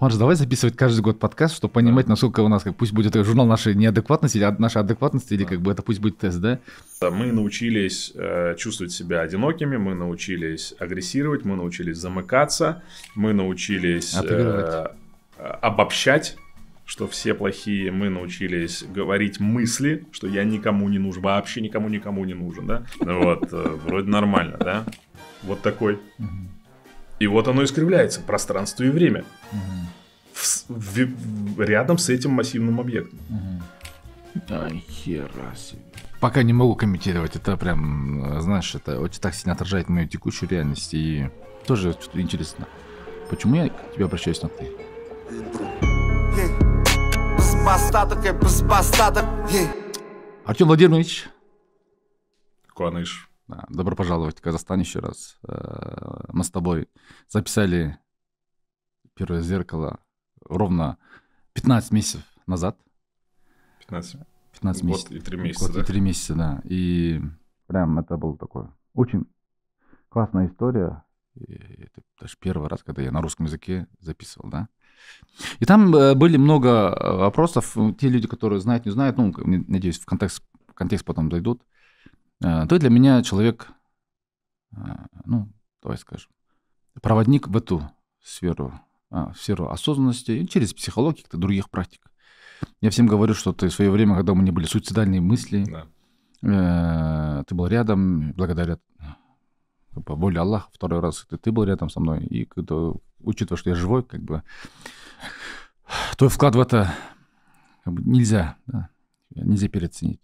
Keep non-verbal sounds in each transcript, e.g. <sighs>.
Марш, давай записывать каждый год подкаст, чтобы понимать, насколько у нас, как пусть будет журнал нашей неадекватности, а наша адекватность, или как бы это пусть будет тест, да? Мы научились э, чувствовать себя одинокими, мы научились агрессировать, мы научились замыкаться, мы научились э, а, обобщать что все плохие, мы научились говорить мысли, что я никому не нужен, вообще никому никому не нужен, да? Вот, э, вроде нормально, да? Вот такой. И вот оно искривляется, пространство и время. Угу. В, в, в, рядом с этим массивным объектом. Угу. Да, Пока не могу комментировать, это прям, знаешь, это очень так сильно отражает мою текущую реальность. И тоже что-то интересно. Почему я к тебе обращаюсь на ты? Артем Владимирович. Куаныш. Добро пожаловать в Казахстан еще раз. Э, мы с тобой записали первое зеркало ровно 15 месяцев назад. 15? 15 месяцев. Год и 3 месяца, Год да? и 3 месяца, да. И прям это было такое очень классная история. И это даже первый раз, когда я на русском языке записывал, да. И там э, были много э, вопросов. Те люди, которые знают, не знают, ну, надеюсь, в контекст, в контекст потом зайдут. Э, ты для меня человек, э, ну, давай скажем, проводник в эту сферу, а, в сферу осознанности через психологию каких-то других практик. Я всем говорю, что ты в свое время, когда у меня были суицидальные мысли, да. Э, ты был рядом, благодаря по воле Аллаха, второй раз ты, ты был рядом со мной, и когда, учитывая, что я живой, как бы, твой вклад в это как бы, нельзя, да, нельзя переоценить.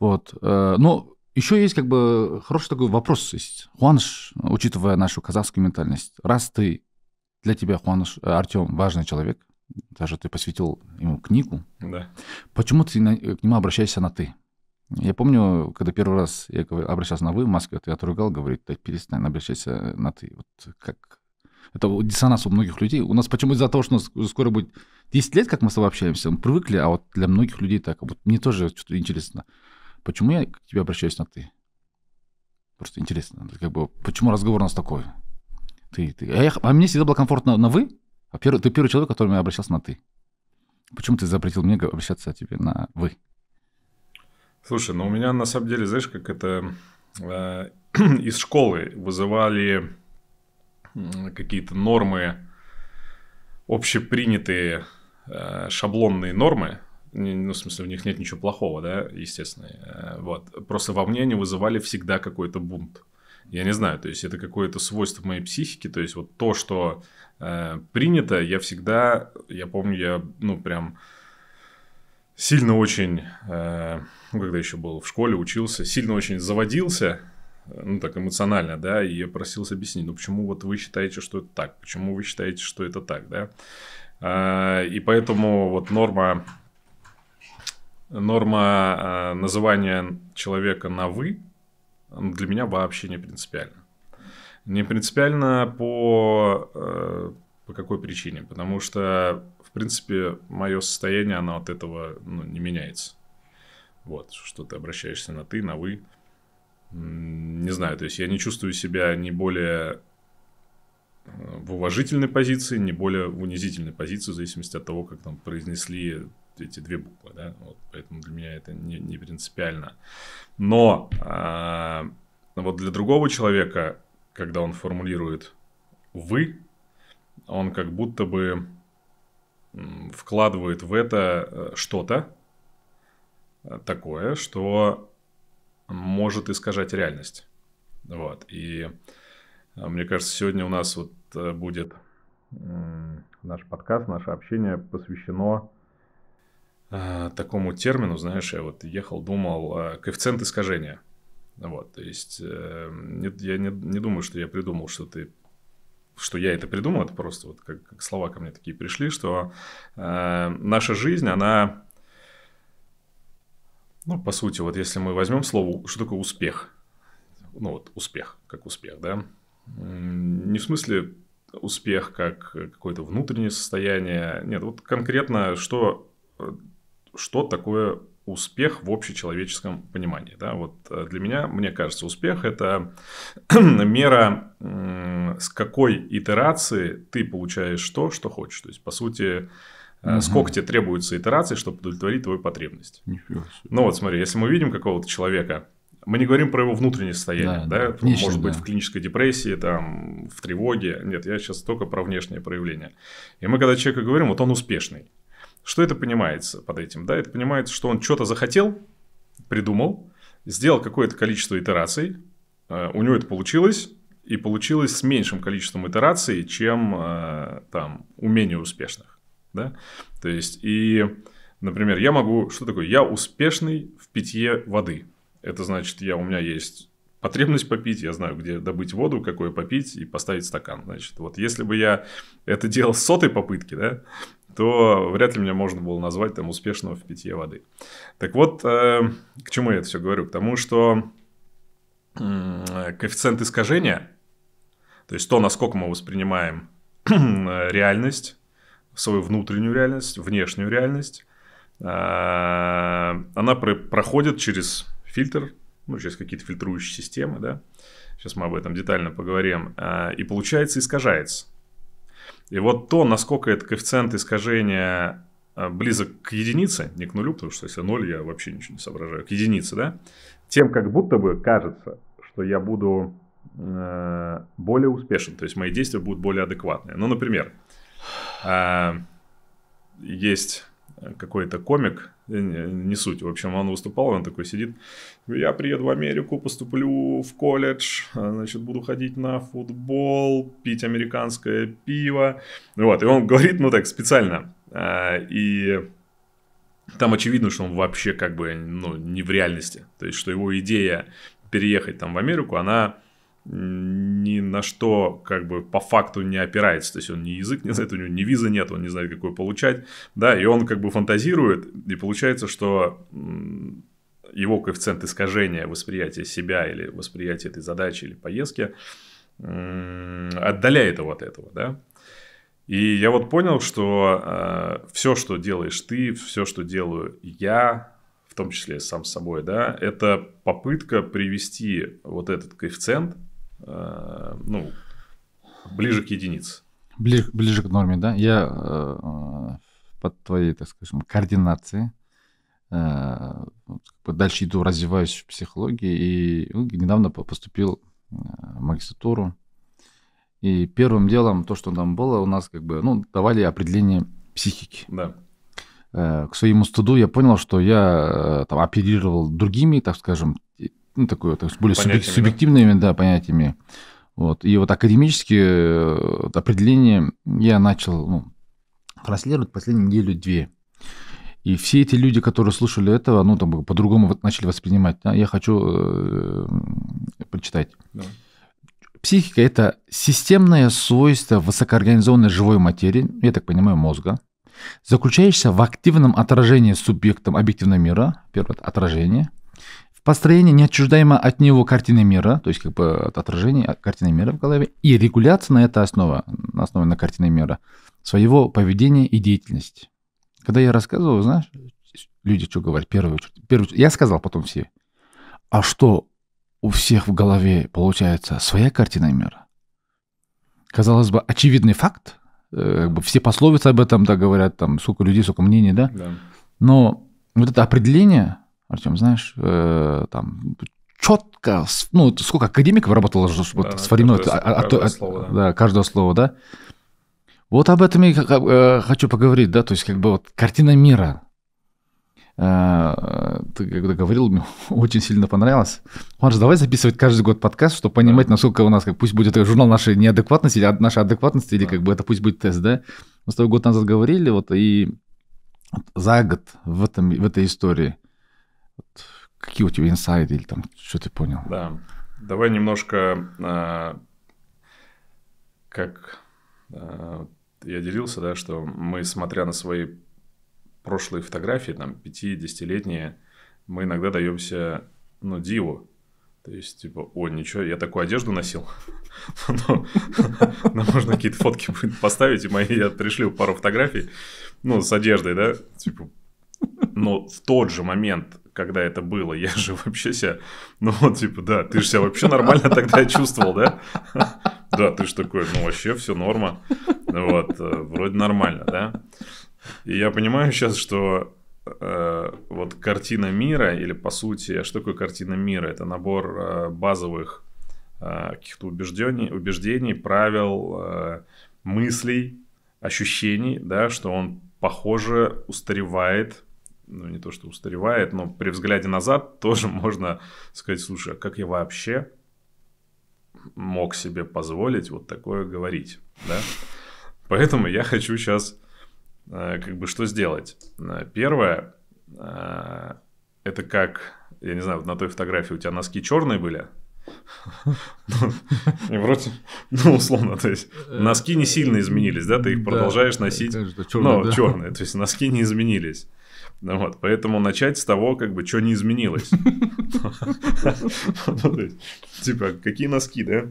Вот, но еще есть как бы хороший такой вопрос есть. Хуаныш, учитывая нашу казахскую ментальность, раз ты, для тебя Хуаныш, э, Артем важный человек, даже ты посвятил ему книгу, да. почему ты на, к нему обращаешься на «ты»? Я помню, когда первый раз я обращался на «вы» в Москве, ты отругал, говорит, да перестань обращайся на «ты». Вот как... Это диссонанс у многих людей. У нас почему из-за того, что у нас скоро будет 10 лет, как мы с тобой общаемся, мы привыкли, а вот для многих людей так. Вот мне тоже что-то интересно. Почему я к тебе обращаюсь на «ты»? Просто интересно, как бы, почему разговор у нас такой? Ты, ты. А, я, а мне всегда было комфортно на «вы», а первый, ты первый человек, к которому я обращался на «ты». Почему ты запретил мне обращаться тебе на «вы»? Слушай, ну у меня на самом деле, знаешь, как это э, <clears throat> из школы вызывали какие-то нормы, общепринятые э, шаблонные нормы, ну, в смысле, в них нет ничего плохого, да, естественно, э, вот, просто во мне они вызывали всегда какой-то бунт. Я не знаю, то есть это какое-то свойство моей психики, то есть вот то, что э, принято, я всегда, я помню, я, ну, прям сильно очень, э, ну, когда еще был в школе, учился, сильно очень заводился, ну, так эмоционально, да, и я просился объяснить, ну, почему вот вы считаете, что это так, почему вы считаете, что это так, да, э, и поэтому вот норма норма э, называния человека на «вы» для меня вообще не принципиально. Не принципиально по, э, по какой причине? Потому что, в принципе, мое состояние, оно от этого ну, не меняется. Вот, что ты обращаешься на «ты», на «вы». Не знаю, то есть я не чувствую себя не более э, в уважительной позиции, не более в унизительной позиции, в зависимости от того, как там произнесли эти две буквы, да, ну, вот, поэтому для меня это не, не принципиально. Но а, ну, вот для другого человека, когда он формулирует «вы», он как будто бы вкладывает в это э, что-то такое, что может искажать реальность. Вот. И э, мне кажется, сегодня у нас вот э, будет наш подкаст, наше общение посвящено Э, такому термину, знаешь, я вот ехал, думал, э, коэффициент искажения. Вот, то есть эм, нет, я не, не думаю, что я придумал, что ты что я это придумал, это просто вот как, как слова ко мне такие пришли, что э, наша жизнь, она, ну, по сути, вот если мы возьмем слово, что такое успех, ну вот успех, как успех, да, не в смысле успех как какое-то внутреннее состояние, нет, вот конкретно что э, что такое успех в общечеловеческом понимании. Да? Вот э, для меня, мне кажется, успех – это <clears throat> мера, с какой итерации ты получаешь то, что хочешь. То есть, по сути, угу. сколько тебе требуется итераций, чтобы удовлетворить твою потребность. Ну вот смотри, если мы видим какого-то человека, мы не говорим про его внутреннее состояние, да, да? Конечно, может быть да. в клинической депрессии, там, в тревоге. Нет, я сейчас только про внешнее проявление. И мы когда человека говорим, вот он успешный, что это понимается под этим? Да, это понимается, что он что-то захотел, придумал, сделал какое-то количество итераций, э, у него это получилось, и получилось с меньшим количеством итераций, чем э, там у менее успешных. Да? То есть, и, например, я могу, что такое? Я успешный в питье воды. Это значит, я, у меня есть потребность попить, я знаю, где добыть воду, какое попить и поставить стакан. Значит, вот если бы я это делал с сотой попытки, да, то вряд ли меня можно было назвать там успешного в питье воды. Так вот, э, к чему я это все говорю? К тому, что коэффициент искажения, то есть то, насколько мы воспринимаем э, реальность, свою внутреннюю реальность, внешнюю реальность, э, она проходит через фильтр, ну, через какие-то фильтрующие системы, да, сейчас мы об этом детально поговорим, и получается искажается. И вот то, насколько этот коэффициент искажения э, близок к единице, не к нулю, потому что если ноль, я вообще ничего не соображаю, к единице, да, тем как будто бы кажется, что я буду э, более успешен, то есть мои действия будут более адекватные. Ну, например, э, есть э, какой-то комик, Э, не, не суть. В общем, он выступал, он такой сидит. Я приеду в Америку, поступлю в колледж, а, значит, буду ходить на футбол, пить американское пиво. Вот, и он говорит, ну так, специально. А, и там очевидно, что он вообще как бы ну, не в реальности. То есть, что его идея переехать там в Америку, она ни на что как бы по факту не опирается. То есть он ни язык не знает, у него ни визы нет, он не знает, какой получать. Да, и он как бы фантазирует, и получается, что его коэффициент искажения восприятия себя или восприятия этой задачи или поездки отдаляет его от этого, да. И я вот понял, что э, а, все, что делаешь ты, все, что делаю я, в том числе сам с собой, да, это попытка привести вот этот коэффициент ну, ближе к единице. Ближе, ближе к норме, да? Я э, под твоей, так скажем, координацией э, дальше иду, развиваюсь в психологии, и ну, недавно поступил э, в магистратуру. И первым делом, то, что там было, у нас как бы, ну, давали определение психики. Да. Э, к своему стыду я понял, что я э, там оперировал другими, так скажем, ну, такое, там, более понятиями, субъективными да? Да, понятиями. Вот. И вот академические э, вот, определения я начал ну, транслировать последнюю неделю-две. И все эти люди, которые слушали этого, ну, там, по-другому начали воспринимать. Да? Я хочу э, прочитать. Да. Психика – это системное свойство высокоорганизованной живой материи, я так понимаю, мозга, заключающееся в активном отражении субъектом объективного мира, первое – отражение, построение неотчуждаемо от него картины мира, то есть как бы от отражения картины мира в голове, и регуляция на это основа, на основе на картины мира, своего поведения и деятельности. Когда я рассказывал, знаешь, люди что говорят, первый, первый, я сказал потом все, а что у всех в голове получается своя картина мира? Казалось бы, очевидный факт, э, как бы все пословицы об этом да, говорят, там, сколько людей, сколько мнений, да? да. Но вот это определение, Артем, знаешь, э, там четко, ну, сколько академиков работало чтобы да, с каждое, а, а, а каждое, а, слово, да. да, каждого слова, да? Вот об этом я э, хочу поговорить, да, то есть как бы вот картина мира. Э, ты когда говорил, мне <laughs> очень сильно понравилось. Марш, давай записывать каждый год подкаст, чтобы понимать, да. насколько у нас, как, пусть будет журнал нашей неадекватности, или нашей адекватности, да. или как бы это пусть будет тест, да? Мы с тобой год назад говорили, вот, и за год в, этом, в этой истории – Какие у тебя инсайды или там, что ты понял? Да, давай немножко, э, как э, я делился, да, что мы, смотря на свои прошлые фотографии, там, 5-10-летние, мы иногда даемся, ну, диву. То есть, типа, о, ничего, я такую одежду носил. <laughs> Нам ну, ну, можно какие-то фотки поставить, и мои я пришлю пару фотографий, ну, с одеждой, да, типа. Но в тот же момент когда это было, я же вообще себя, ну вот типа, да, ты же себя вообще нормально тогда чувствовал, да? Да, ты же такой, ну вообще все норма, вот, э, вроде нормально, да? И я понимаю сейчас, что э, вот картина мира, или по сути, а что такое картина мира? Это набор э, базовых э, каких-то убеждений, убеждений, правил, э, мыслей, ощущений, да, что он, похоже, устаревает, ну, не то что устаревает, но при взгляде назад <laughs> тоже можно сказать, слушай, а как я вообще мог себе позволить вот такое говорить, да? Поэтому я хочу сейчас э, как бы что сделать. Э, первое, э, это как, я не знаю, вот на той фотографии у тебя носки черные были, не <laughs> вроде, ну, условно, то есть носки не сильно изменились, да, ты их продолжаешь носить, но черные, ну, то есть носки не изменились. Ну вот, поэтому начать с того, как бы, что не изменилось. <laughs> Ну, типа, какие носки, да?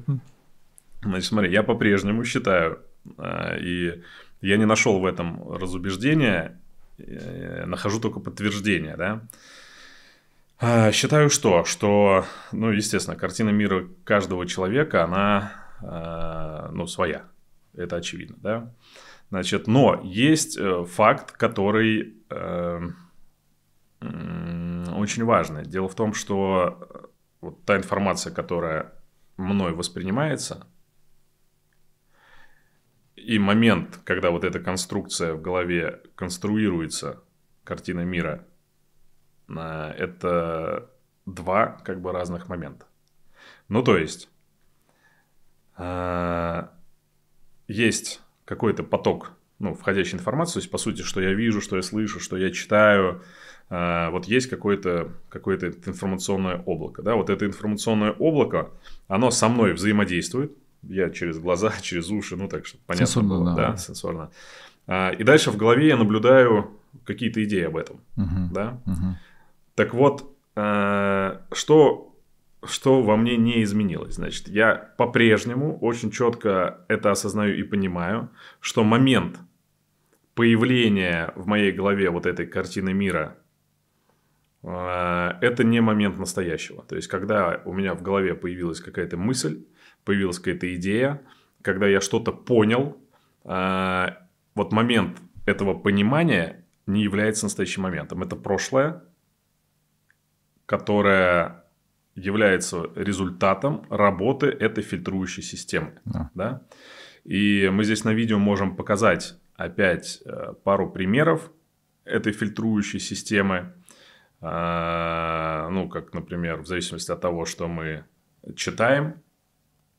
Значит, смотри, я по-прежнему считаю, а, и я не нашел в этом разубеждения, э, нахожу только подтверждение, да. А, считаю что? Что, ну, естественно, картина мира каждого человека, она, а, ну, своя. Это очевидно, да. Значит, но есть э, факт, который э, очень важный. Дело в том, что э, вот та информация, которая мной воспринимается, и момент, когда вот эта конструкция в голове конструируется, картина мира, э, это два как бы разных момента. Ну, то есть, э, есть какой-то поток ну, входящей информации, то есть, по сути, что я вижу, что я слышу, что я читаю, э, вот есть какое-то какое информационное облако, да, вот это информационное облако, оно со мной взаимодействует, я через глаза, <laughs> через уши, ну, так что понятно сенсорно, было, да, да сенсорно. А, и дальше в голове я наблюдаю какие-то идеи об этом, угу, да. Угу. Так вот, э, что что во мне не изменилось. Значит, я по-прежнему очень четко это осознаю и понимаю, что момент появления в моей голове вот этой картины мира э, это не момент настоящего. То есть, когда у меня в голове появилась какая-то мысль, появилась какая-то идея, когда я что-то понял, э, вот момент этого понимания не является настоящим моментом. Это прошлое, которое является результатом работы этой фильтрующей системы. Да. Да? И мы здесь на видео можем показать опять э, пару примеров этой фильтрующей системы. Э, ну, как, например, в зависимости от того, что мы читаем,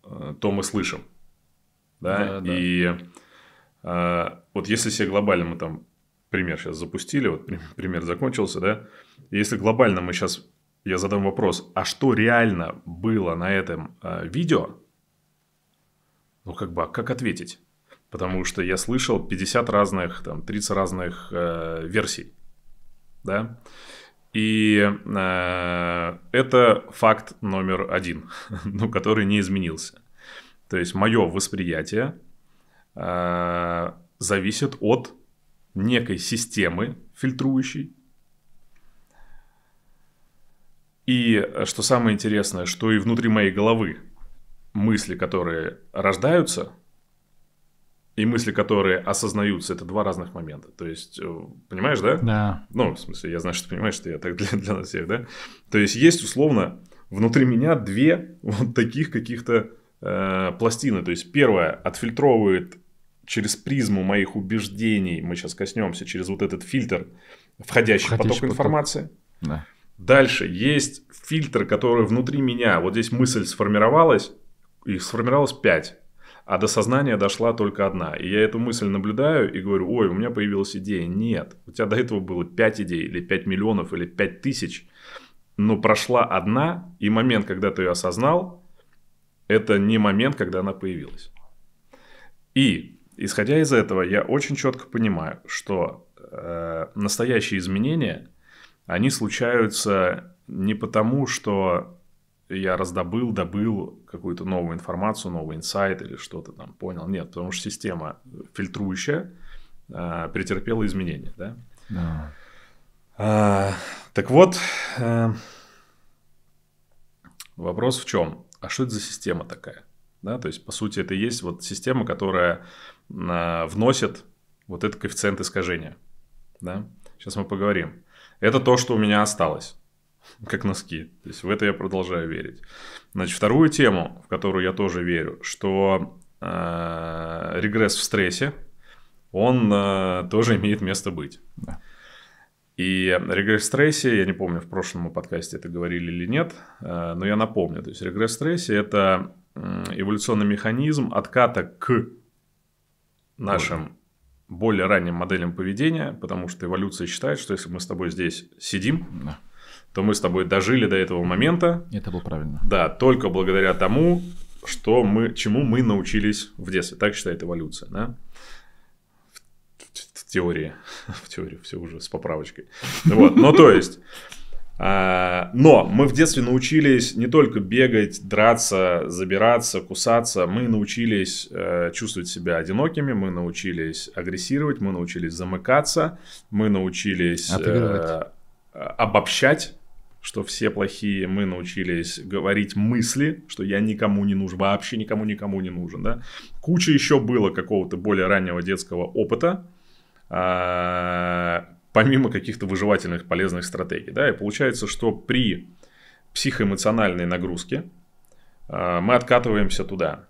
э, то мы слышим. Да? Да, И да. вот если себе глобально мы там пример сейчас запустили, вот пример закончился, да, если глобально мы сейчас я задам вопрос, а что реально было на этом э, видео? Ну, как бы, а как ответить? Потому что я слышал 50 разных, там, 30 разных э, версий, да? И э, это факт номер один, <laughs> ну, который не изменился. То есть, мое восприятие э, зависит от некой системы фильтрующей, И э, что самое интересное, что и внутри моей головы мысли, которые рождаются, и мысли, которые осознаются, это два разных момента. То есть, э, понимаешь, да? Да. Ну, в смысле, я знаю, что понимаешь, что я так для, для нас всех, да? То есть, есть условно внутри меня две вот таких каких-то э, пластины. То есть, первая отфильтровывает через призму моих убеждений, мы сейчас коснемся, через вот этот фильтр входящий, входящий поток, поток информации. Да. Дальше есть фильтр, который внутри меня, вот здесь мысль сформировалась, и сформировалось 5. А до сознания дошла только одна. И я эту мысль наблюдаю и говорю, ой, у меня появилась идея. Нет, у тебя до этого было 5 идей, или 5 миллионов, или 5 тысяч. Но прошла одна, и момент, когда ты ее осознал, это не момент, когда она появилась. И, исходя из этого, я очень четко понимаю, что э, настоящие изменения – они случаются не потому, что я раздобыл, добыл какую-то новую информацию, новый инсайт или что-то там понял. Нет, потому что система фильтрующая э, претерпела изменения, да? Да. А, так вот, э, вопрос в чем? А что это за система такая? Да, то есть, по сути, это и есть вот система, которая э, вносит вот этот коэффициент искажения. Да? Сейчас мы поговорим. Это то, что у меня осталось, как носки. То есть в это я продолжаю верить. Значит, вторую тему, в которую я тоже верю, что э, регресс в стрессе, он э, тоже имеет место быть. Да. И регресс в стрессе, я не помню, в прошлом подкасте это говорили или нет, э, но я напомню. То есть регресс в стрессе – это эволюционный механизм отката к нашим более ранним моделям поведения, потому что эволюция считает, что если мы с тобой здесь сидим, да. то мы с тобой дожили до этого момента. Это было правильно. Да, только благодаря тому, что мы, чему мы научились в детстве. Так считает эволюция, да? В, в, в теории. <laughs> В теории все уже с поправочкой. Вот, ну то есть... А, но мы в детстве научились не только бегать, драться, забираться, кусаться, мы научились э, чувствовать себя одинокими, мы научились агрессировать, мы научились замыкаться, мы научились Отыгрывать. Э, а, обобщать что все плохие, мы научились говорить мысли, что я никому не нужен, вообще никому никому не нужен, да. Куча еще было какого-то более раннего детского опыта, а, помимо каких-то выживательных полезных стратегий. Да? И получается, что при психоэмоциональной нагрузке а, мы откатываемся туда.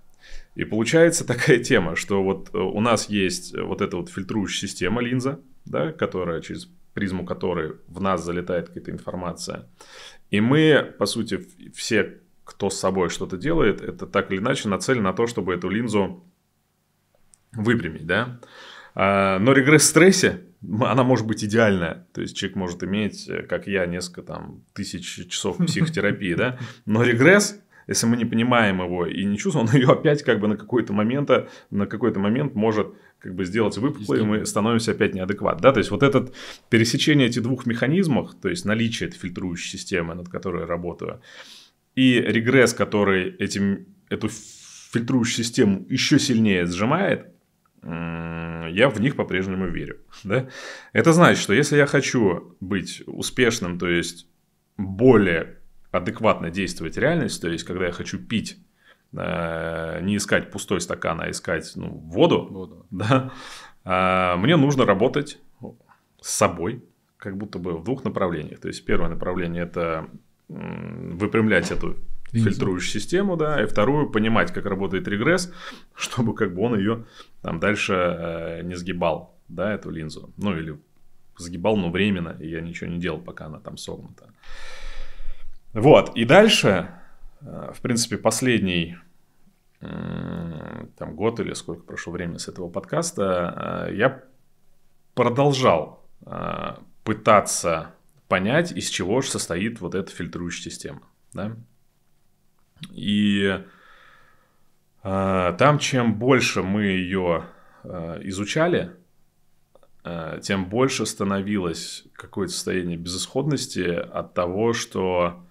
И получается <laughs> такая тема, что вот э, у нас есть э, вот эта вот фильтрующая система линза, да, которая через призму которой в нас залетает какая-то информация. И мы, по сути, все, кто с собой что-то делает, это так или иначе нацелен на то, чтобы эту линзу выпрямить, да. А, но регресс в стрессе она может быть идеальная. То есть человек может иметь, э, как я, несколько там тысяч часов психотерапии, да. Но регресс если мы не понимаем его и не чувствуем, он ее опять как бы на какой-то момент, на какой-то момент может как бы сделать выпуклой, и мы становимся опять неадекват, Да? То есть вот это пересечение этих двух механизмов, то есть наличие этой фильтрующей системы, над которой я работаю, и регресс, который этим, эту фильтрующую систему еще сильнее сжимает, я в них по-прежнему верю. <laughs> Да? Это значит, что если я хочу быть успешным, то есть более адекватно действовать реальность, то есть когда я хочу пить, э, не искать пустой стакан, а искать ну, воду, воду. <laughs> Да? А, мне нужно работать с собой, как будто бы в двух направлениях. То есть первое направление это выпрямлять эту фильтруешь систему, да, и вторую понимать, как работает регресс, <laughs> чтобы как бы он ее там дальше э, не сгибал, да, эту линзу. Ну или сгибал, но временно, и я ничего не делал, пока она там согнута. Вот, и дальше, э, в принципе, последний там год или сколько прошло времени с этого подкаста, э, я продолжал э, пытаться понять, из чего же состоит вот эта фильтрующая система. Да? И э, там, чем больше мы ее э, а, изучали, э, тем больше становилось какое-то состояние безысходности от того, что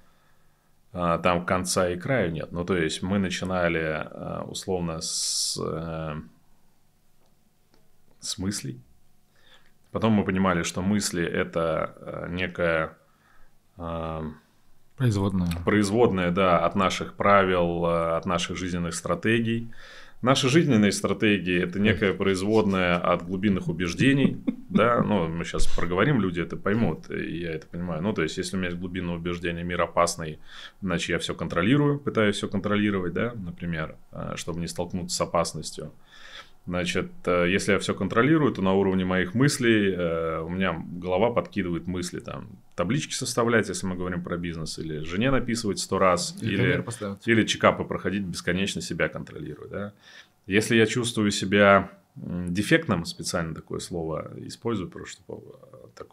э, там конца и краю нет. Ну, то есть мы начинали э, условно с, э, с мыслей. Потом мы понимали, что мысли это некая... Производная. Производная, да, от наших правил, э, от наших жизненных стратегий. Наши жизненные стратегии – это некая производная от глубинных убеждений, да, ну, мы сейчас проговорим, люди это поймут, и я это понимаю. Ну, то есть, если у меня есть глубинное убеждение, мир опасный, значит, я все контролирую, пытаюсь все контролировать, да, например, э, чтобы не столкнуться с опасностью. Значит, э, если я все контролирую, то на уровне моих мыслей э, у меня голова подкидывает мысли там. Таблички составлять, если мы говорим про бизнес, или жене написывать сто раз, или, или, или чекапы проходить бесконечно себя контролирую. Да? Если я чувствую себя дефектным, специально такое слово использую, просто чтобы э, так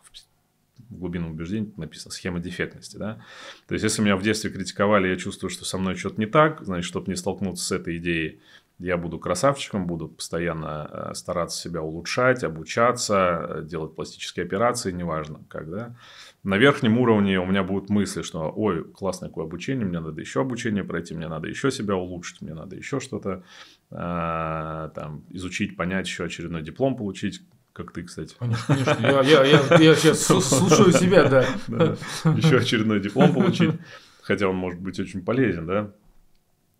в глубину убеждений написано схема дефектности. Да? То есть, если меня в детстве критиковали, я чувствую, что со мной что-то не так, значит, чтобы не столкнуться с этой идеей, я буду красавчиком, буду постоянно э, стараться себя улучшать, обучаться, э, делать пластические операции, неважно как, да. На верхнем уровне у меня будут мысли, что ой, классное какое обучение, мне надо еще обучение пройти, мне надо еще себя улучшить, мне надо еще что-то э, там изучить, понять, еще очередной диплом получить, как ты, кстати. Конечно, я сейчас слушаю себя, да. <laughs> Еще очередной диплом получить, хотя он может быть очень полезен, да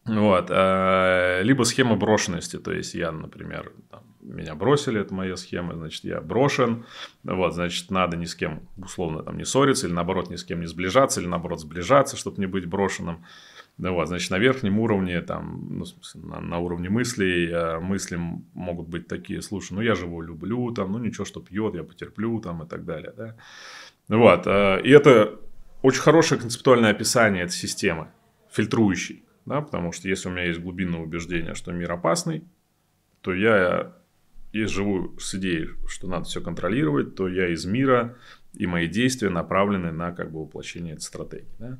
вот. А, либо схема брошенности. То есть, я, например, там, меня бросили, это моя схема, значит, я брошен. Вот, значит, надо ни с кем, условно, там, не ссориться, или наоборот, ни с кем не сближаться, или наоборот, сближаться, чтобы не быть брошенным. Да, Вот, значит, на верхнем уровне, там, ну, на, на уровне мыслей, а, мысли могут быть такие, слушай, ну, я же его люблю, там, ну, ничего, что пьет, я потерплю, там, и так далее, да. Вот, а, и это очень хорошее концептуальное описание этой системы, фильтрующей да, потому что если у меня есть глубинное убеждение, что мир опасный, то я и живу с идеей, что надо все контролировать, то я из мира, и мои действия направлены на как бы воплощение этой стратегии. Да?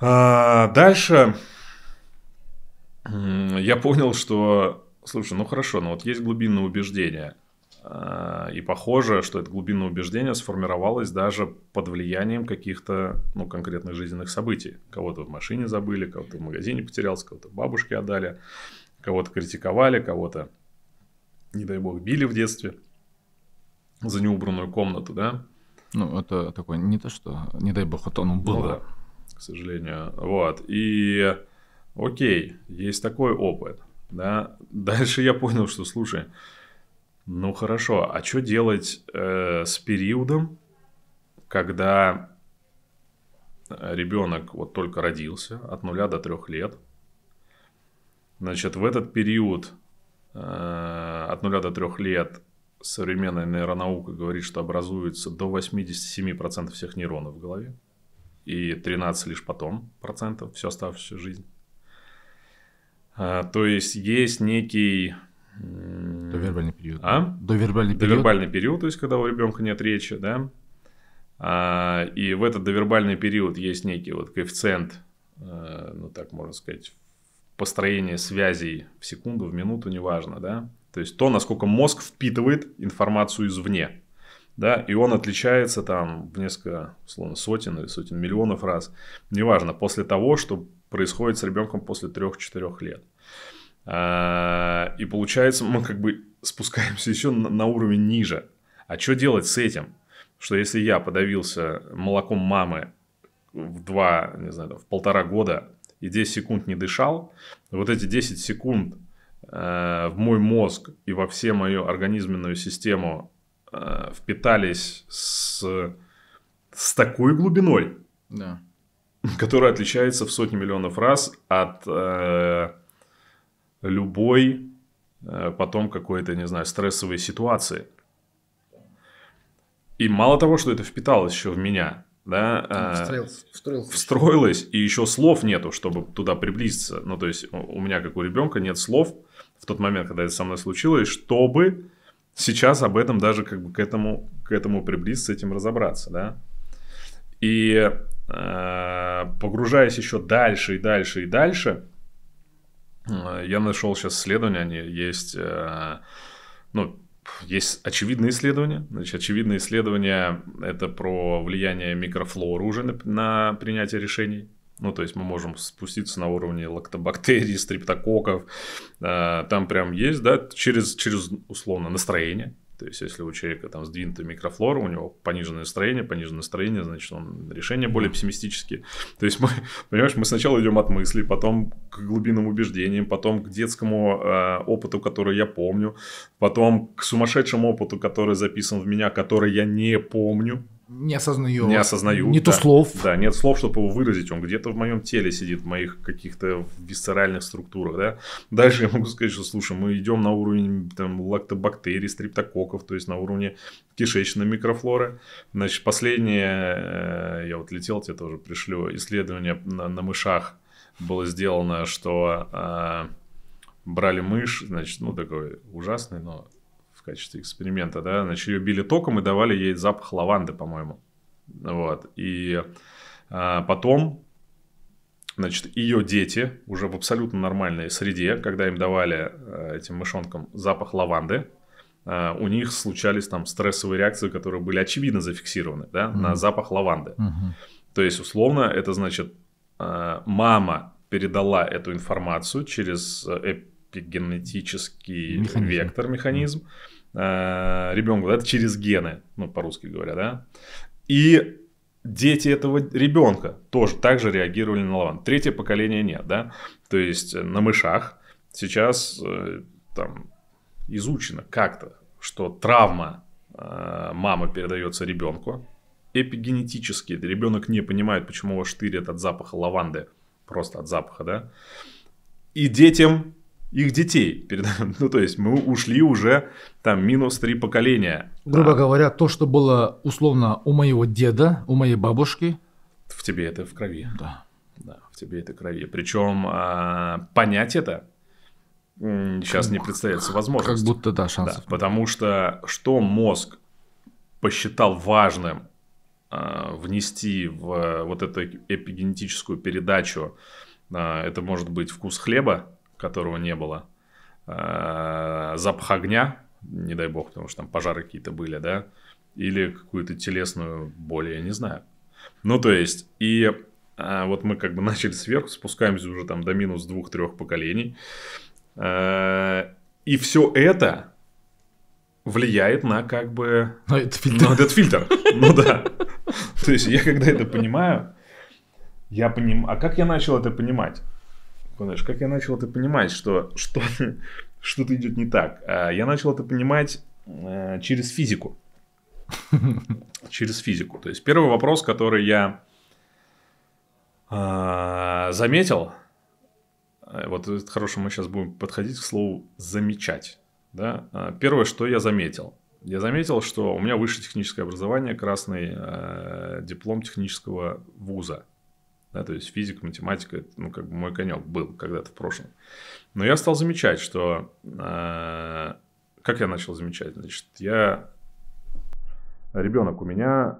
А, дальше я понял, что, слушай, ну хорошо, но вот есть глубинное убеждение – Э, и похоже, что это глубинное убеждение сформировалось даже под влиянием каких-то ну, конкретных жизненных событий. Кого-то в машине забыли, кого-то в магазине потерялся, кого-то бабушке отдали, кого-то критиковали, кого-то, не дай бог, били в детстве за неубранную комнату, да? Ну, это такое не то, что, не дай бог, это оно ну было. Ну, да, к сожалению. Вот. И окей, есть такой опыт. Да? <laughs> Дальше я понял, что, слушай, ну хорошо, а что делать э, с периодом, когда ребенок вот только родился, от нуля до трех лет? Значит, в этот период э, от нуля до трех лет современная нейронаука говорит, что образуется до 87% всех нейронов в голове и 13 лишь потом процентов всю оставшуюся жизнь. А, то есть есть некий Довербальный период. А? Довербальный период. Довербальный период, то есть когда у ребенка нет речи, да. А, и в этот довербальный период есть некий вот коэффициент, э, ну так можно сказать, построения связей в секунду, в минуту, неважно, да. То есть то, насколько мозг впитывает информацию извне, да, и он отличается там в несколько, условно, сотен или сотен миллионов раз, неважно, после того, что происходит с ребенком после 3-4 лет. А, и получается, мы как бы спускаемся еще на уровень ниже. А что делать с этим? Что если я подавился молоком мамы в два, не знаю, в полтора года и 10 секунд не дышал, вот эти 10 секунд а, в мой мозг и во все мою организменную систему а, впитались с, с такой глубиной, да. которая отличается в сотни миллионов раз от э, любой э, потом какой-то, не знаю, стрессовой ситуации. И мало того, что это впиталось еще в меня, да, э, встроилось, встроилось. встроилось, и еще слов нету, чтобы туда приблизиться. Ну, то есть, у меня, как у ребенка, нет слов в тот момент, когда это со мной случилось, чтобы сейчас об этом даже как бы к этому, к этому приблизиться, этим разобраться, да. И э, погружаясь еще дальше и дальше и дальше – Э, я нашел сейчас исследования, они есть, э, ну, есть очевидные исследования. Значит, очевидные исследования – это про влияние микрофлоры уже на, на принятие решений. Ну, то есть мы можем спуститься на уровне лактобактерий, стриптококков. Э, там прям есть, да, через, через условно настроение. То есть, если у человека там сдвинута микрофлора, у него пониженное настроение, пониженное настроение, значит, он решение более пессимистические. То есть, мы, <laughs> понимаешь, мы сначала идем от мыслей, потом к глубинным убеждениям, потом к детскому э, опыту, который я помню, потом к сумасшедшему опыту, который записан в меня, который я не помню не осознаю. Не осознаю. Нету да. слов. Да, нет слов, чтобы его выразить. Он где-то в моем теле сидит, в моих каких-то висцеральных структурах, да. Дальше я могу сказать, что, слушай, мы идем на уровень там лактобактерий, стриптококков, то есть на уровне кишечной микрофлоры. Значит, последнее, э, я вот летел, тебе тоже пришлю, исследование на, на мышах было сделано, что э, брали мышь, значит, ну такой ужасный, но качестве эксперимента, да, значит, ее били током и давали ей запах лаванды, по-моему, вот, и а, потом, значит, ее дети уже в абсолютно нормальной среде, когда им давали а, этим мышонкам запах лаванды, а, у них случались там стрессовые реакции, которые были очевидно зафиксированы, да, mm-hmm. на запах лаванды, mm-hmm. то есть, условно, это значит, а, мама передала эту информацию через эпигенетический механизм. вектор, механизм. Mm-hmm э, ребенку, да, это через гены, ну, по-русски говоря, да. И дети этого ребенка тоже так же реагировали на лаван. Третье поколение нет, да. То есть э, на мышах сейчас э, там изучено как-то, что травма э, мамы передается ребенку эпигенетически. Ребенок не понимает, почему его штырит от запаха лаванды, просто от запаха, да. И детям их детей. <laughs> Ну, то есть мы ушли уже там минус три поколения. Грубо да. говоря, то, что было условно у моего деда, у моей бабушки. В тебе это в крови. Да. Да, в тебе это крови. Причем а, понять это сейчас не представляется возможным, Как будто да, шансов. Да, потому что что мозг посчитал важным а, внести в э, вот эту эпигенетическую передачу, а, это может быть вкус хлеба, которого не было, э, запах огня, не дай бог, потому что там пожары какие-то были, да, или какую-то телесную боль, я не знаю. Ну, то есть, и э, вот мы как бы <laughs> начали сверху, спускаемся уже там до минус двух-трех поколений. Э, и все это влияет на как бы... На этот фильтр. На этот фильтр, <laughs> ну да. То есть, я когда это понимаю, я понимаю... А как я начал это понимать? Понимаешь, как я начал это понимать, что <laughs> что-то что идет не так? А, я начал это понимать э, через физику. <laughs> Через физику. То есть первый вопрос, который я а, заметил, э, вот хорошо, мы сейчас будем подходить к слову замечать. Да? А, первое, что я заметил. Я заметил, что у меня высшее техническое образование, красный э, диплом технического вуза. Да, то есть физика, математика, это, ну, как бы мой конек был когда-то в прошлом. Но я стал замечать, что... Э, как я начал замечать? Значит, я... Ребенок у меня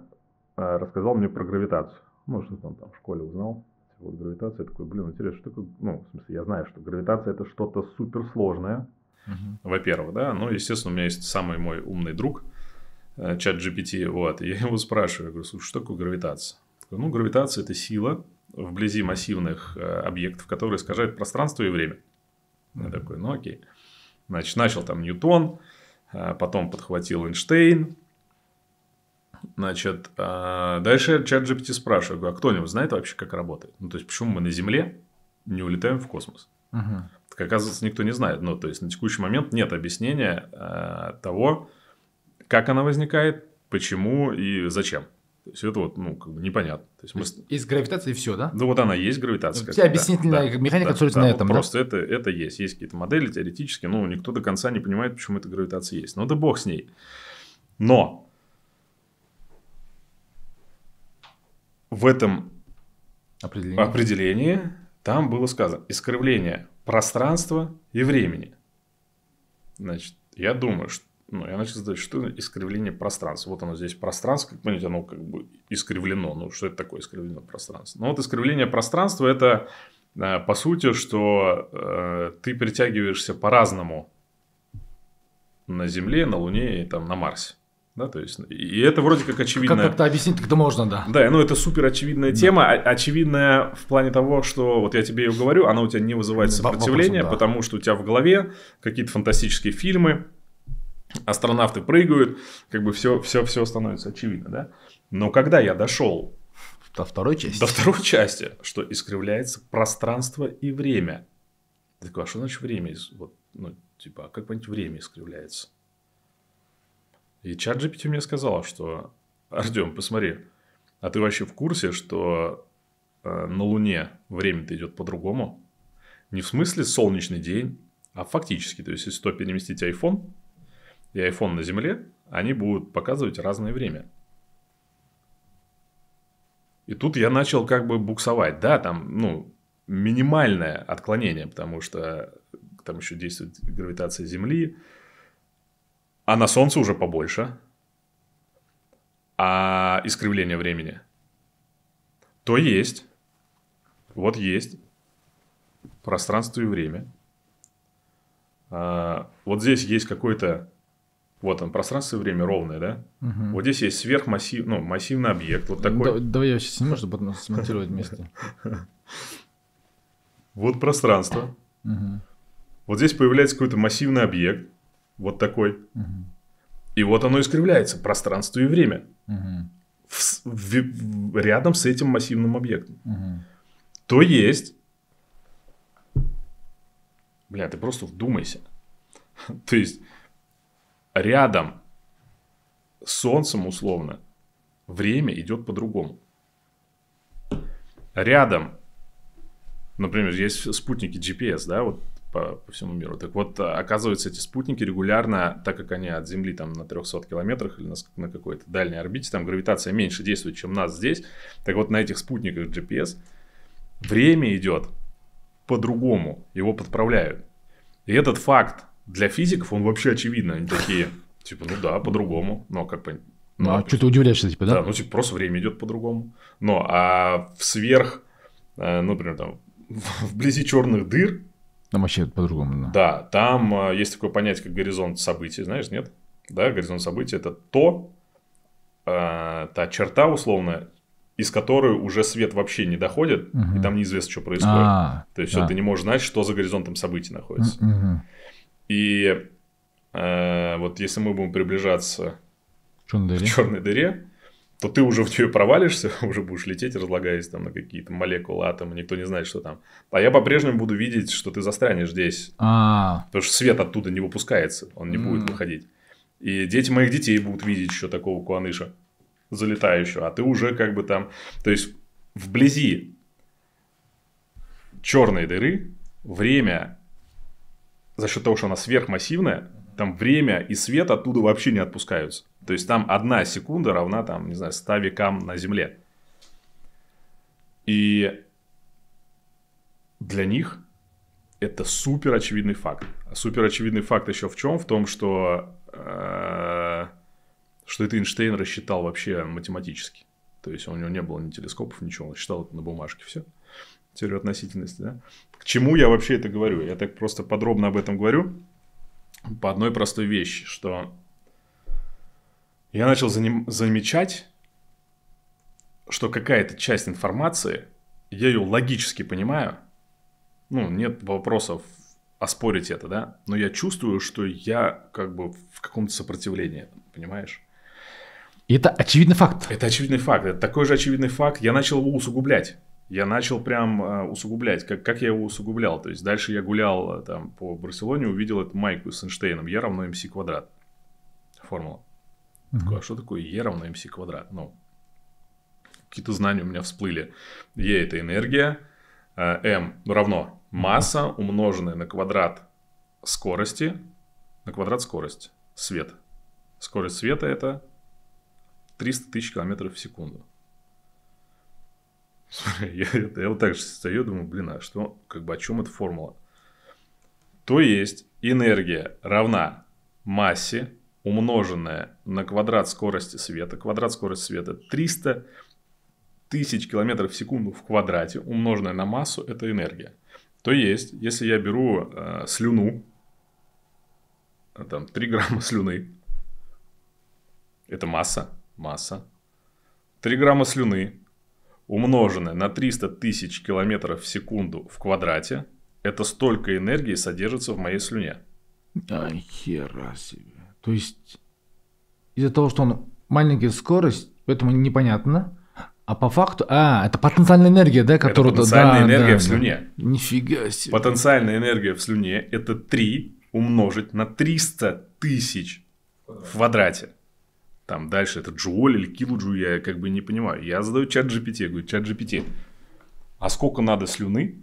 э, рассказал мне про гравитацию. Ну, что он там в школе узнал. Типа, вот гравитация, я такой, блин, интересно, что такое... Ну, в смысле, я знаю, что гравитация – это что-то суперсложное, угу. во-первых, да. Ну, естественно, у меня есть самый мой умный друг, э, чат GPT, вот, и я его спрашиваю, я говорю, слушай, что такое гравитация? ну, гравитация – это сила, вблизи массивных э, объектов, которые искажают пространство и время. Я такой, ну окей. Значит, начал там Ньютон, а, потом подхватил Эйнштейн. Значит, а, дальше чат GPT спрашиваю, а кто-нибудь знает вообще, как работает? Ну, то есть, почему мы на Земле не улетаем в космос? Угу. Так, оказывается, никто не знает. Ну, то есть, на текущий момент нет объяснения а, того, как она возникает, почему и зачем. То есть это вот, ну, как бы непонятно. То есть, мы... То есть, есть гравитация и все, да? Ну, вот она есть гравитация. Вся ну, объяснительная да, механика да, строится да, на ну, этом, просто да? Просто это, это есть. Есть какие-то модели теоретические, но никто до конца не понимает, почему эта гравитация есть. Ну, да бог с ней. Но в этом определение определении там было сказано искривление пространства и времени. Значит, я думаю, что ну, я начал задавать, что искривление пространства. Вот оно здесь пространство, как понимаете, оно как бы искривлено. Ну, что это такое искривлено пространство? Ну, вот искривление пространства – это, э, по сути, что э, ты притягиваешься по-разному на Земле, на Луне и там на Марсе. Да, то есть, и это вроде как очевидно. Как как-то объяснить тогда можно, да. Да, ну это супер очевидная да. тема, а, очевидная в плане того, что вот я тебе ее говорю, она у тебя не вызывает сопротивления, Вопросом, да. потому что у тебя в голове какие-то фантастические фильмы, астронавты прыгают, как бы все, все, все становится очевидно, да? Но когда я дошел до второй части, до второй части, что искривляется пространство и время, Так такой, а что значит время? Вот, ну, типа, а как понять, время искривляется? И чат GPT мне сказал, что Артем, посмотри, а ты вообще в курсе, что э, на Луне время-то идет по-другому? Не в смысле солнечный день, а фактически. То есть, если то переместить iPhone и iPhone на Земле, они будут показывать разное время. И тут я начал как бы буксовать. Да, там, ну, минимальное отклонение, потому что там еще действует гравитация Земли, а на Солнце уже побольше, а искривление времени. То есть, вот есть пространство и время. А, вот здесь есть какой-то вот он, пространство и время ровное, да? Угу. Вот здесь есть сверхмассив, ну, массивный объект, вот ну, такой. Да, давай я сейчас сниму, чтобы потом смонтировать вместе. <laughs> Вот пространство. Вот здесь появляется какой-то массивный объект, вот такой. И вот оно искривляется, пространство и время. рядом с этим массивным объектом. То есть... Бля, ты просто вдумайся. <laughs> То есть рядом с Солнцем условно время идет по-другому. Рядом, например, есть спутники GPS, да, вот по, по всему миру. Так вот, оказывается, эти спутники регулярно, так как они от Земли там на 300 километрах или на, на какой-то дальней орбите, там гравитация меньше действует, чем нас здесь. Так вот, на этих спутниках GPS время идет по-другому, его подправляют. И этот факт для физиков он вообще очевидно. Они такие, типа, ну да, по-другому. Но как бы... Ну, ну а что ты удивляешься, типа, да? Да, ну типа просто время идет по-другому. Но а в сверх, э, ну, например, там, <laughs> вблизи черных дыр... Там вообще по-другому, да. Да, там э, есть такое понятие, как горизонт событий, знаешь, нет? Да, горизонт событий – это то, э, та черта условно, из которой уже свет вообще не доходит, угу. и там неизвестно, что происходит. а То есть, да. ты не можешь знать, что за горизонтом событий находится. Угу. И э, вот если мы будем приближаться к черной дыре, к черной дыре то ты уже в нее провалишься, <laughs> уже будешь лететь, разлагаясь там на какие-то молекулы, атомы, никто не знает, что там. А я по-прежнему буду видеть, что ты застрянешь здесь. А-а-а. Потому что свет оттуда не выпускается, он не м-м. будет выходить. И дети моих детей будут видеть еще такого куаныша залетающего, а ты уже как бы там... То есть, вблизи черной дыры время за счет того, что она сверхмассивная, там время и свет оттуда вообще не отпускаются. То есть там одна секунда равна, там, не знаю, 100 векам на Земле. И для них это супер очевидный факт. Супер очевидный факт еще в чем? В том, что, э, что это Эйнштейн рассчитал вообще математически. То есть у него не было ни телескопов, ничего, он считал это на бумажке все. Теорию относительности, да? чему я вообще это говорю? Я так просто подробно об этом говорю по одной простой вещи, что я начал заним- замечать, что какая-то часть информации, я ее логически понимаю, ну, нет вопросов оспорить это, да, но я чувствую, что я как бы в каком-то сопротивлении, понимаешь? И это очевидный факт. Это очевидный факт. Это такой же очевидный факт. Я начал его усугублять я начал прям а, усугублять. Как, как я его усугублял? То есть дальше я гулял а, там по Барселоне, увидел эту майку с Эйнштейном. Е равно МС квадрат. Формула. Mm-hmm. Такое, а что такое Е равно МС квадрат? Ну, какие-то знания у меня всплыли. Е – это энергия, а, М равно масса, умноженная на квадрат скорости, на квадрат скорость, свет. Скорость света – это 300 тысяч километров в секунду. <laughs> Я, это, я вот так же стою, думаю, блин, а что, как бы о чем эта формула? То есть энергия равна массе, умноженная на квадрат скорости света. Квадрат скорости света 300 тысяч километров в секунду в квадрате, умноженная на массу, это энергия. То есть, если я беру э, слюну, там 3 грамма слюны, это масса, масса, 3 грамма слюны умноженное на 300 тысяч километров в секунду в квадрате, это столько энергии содержится в моей слюне. Да хера себе. То есть из-за того, что он маленькая скорость, поэтому непонятно. А по факту... А, это потенциальная энергия, да, которую... Это потенциальная да, энергия да, в слюне. Да. Нифига себе. Потенциальная энергия в слюне – это 3 умножить на 300 тысяч в квадрате там дальше это Джуоль или Килджу, я как бы не понимаю. Я задаю чат GPT, я говорю, чат GPT, а сколько надо слюны,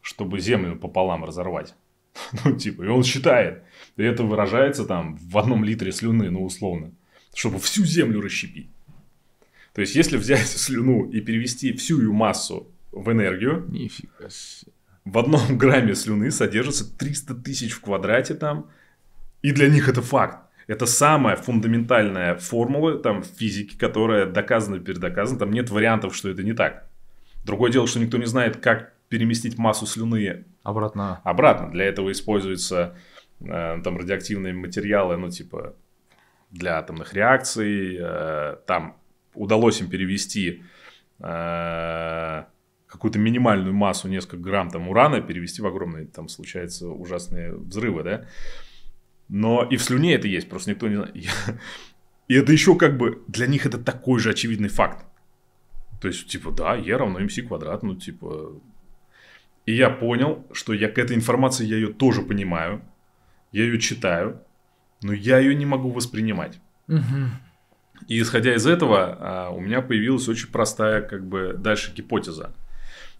чтобы землю пополам разорвать? <laughs> ну, типа, и он считает. И это выражается там в одном литре слюны, ну, условно. Чтобы всю землю расщепить. То есть, если взять <laughs> слюну и перевести всю ее массу в энергию, Нифига себе. в одном <laughs> грамме слюны содержится 300 тысяч в квадрате там, и для них это факт. Это самая фундаментальная формула там в физике, которая доказана и передоказана. Там нет вариантов, что это не так. Другое дело, что никто не знает, как переместить массу слюны обратно. Обратно. Для этого используются э, там радиоактивные материалы, ну типа для атомных реакций. Э, там удалось им перевести э, какую-то минимальную массу, несколько грамм там урана, перевести в огромные, там случаются ужасные взрывы, да. Но и в слюне это есть, просто никто не знает. И это еще как бы для них это такой же очевидный факт. То есть, типа, да, Е равно МС квадрат, ну, типа... И я понял, что я к этой информации, я ее тоже понимаю, я ее читаю, но я ее не могу воспринимать. Угу. И исходя из этого, а, у меня появилась очень простая, как бы, дальше гипотеза.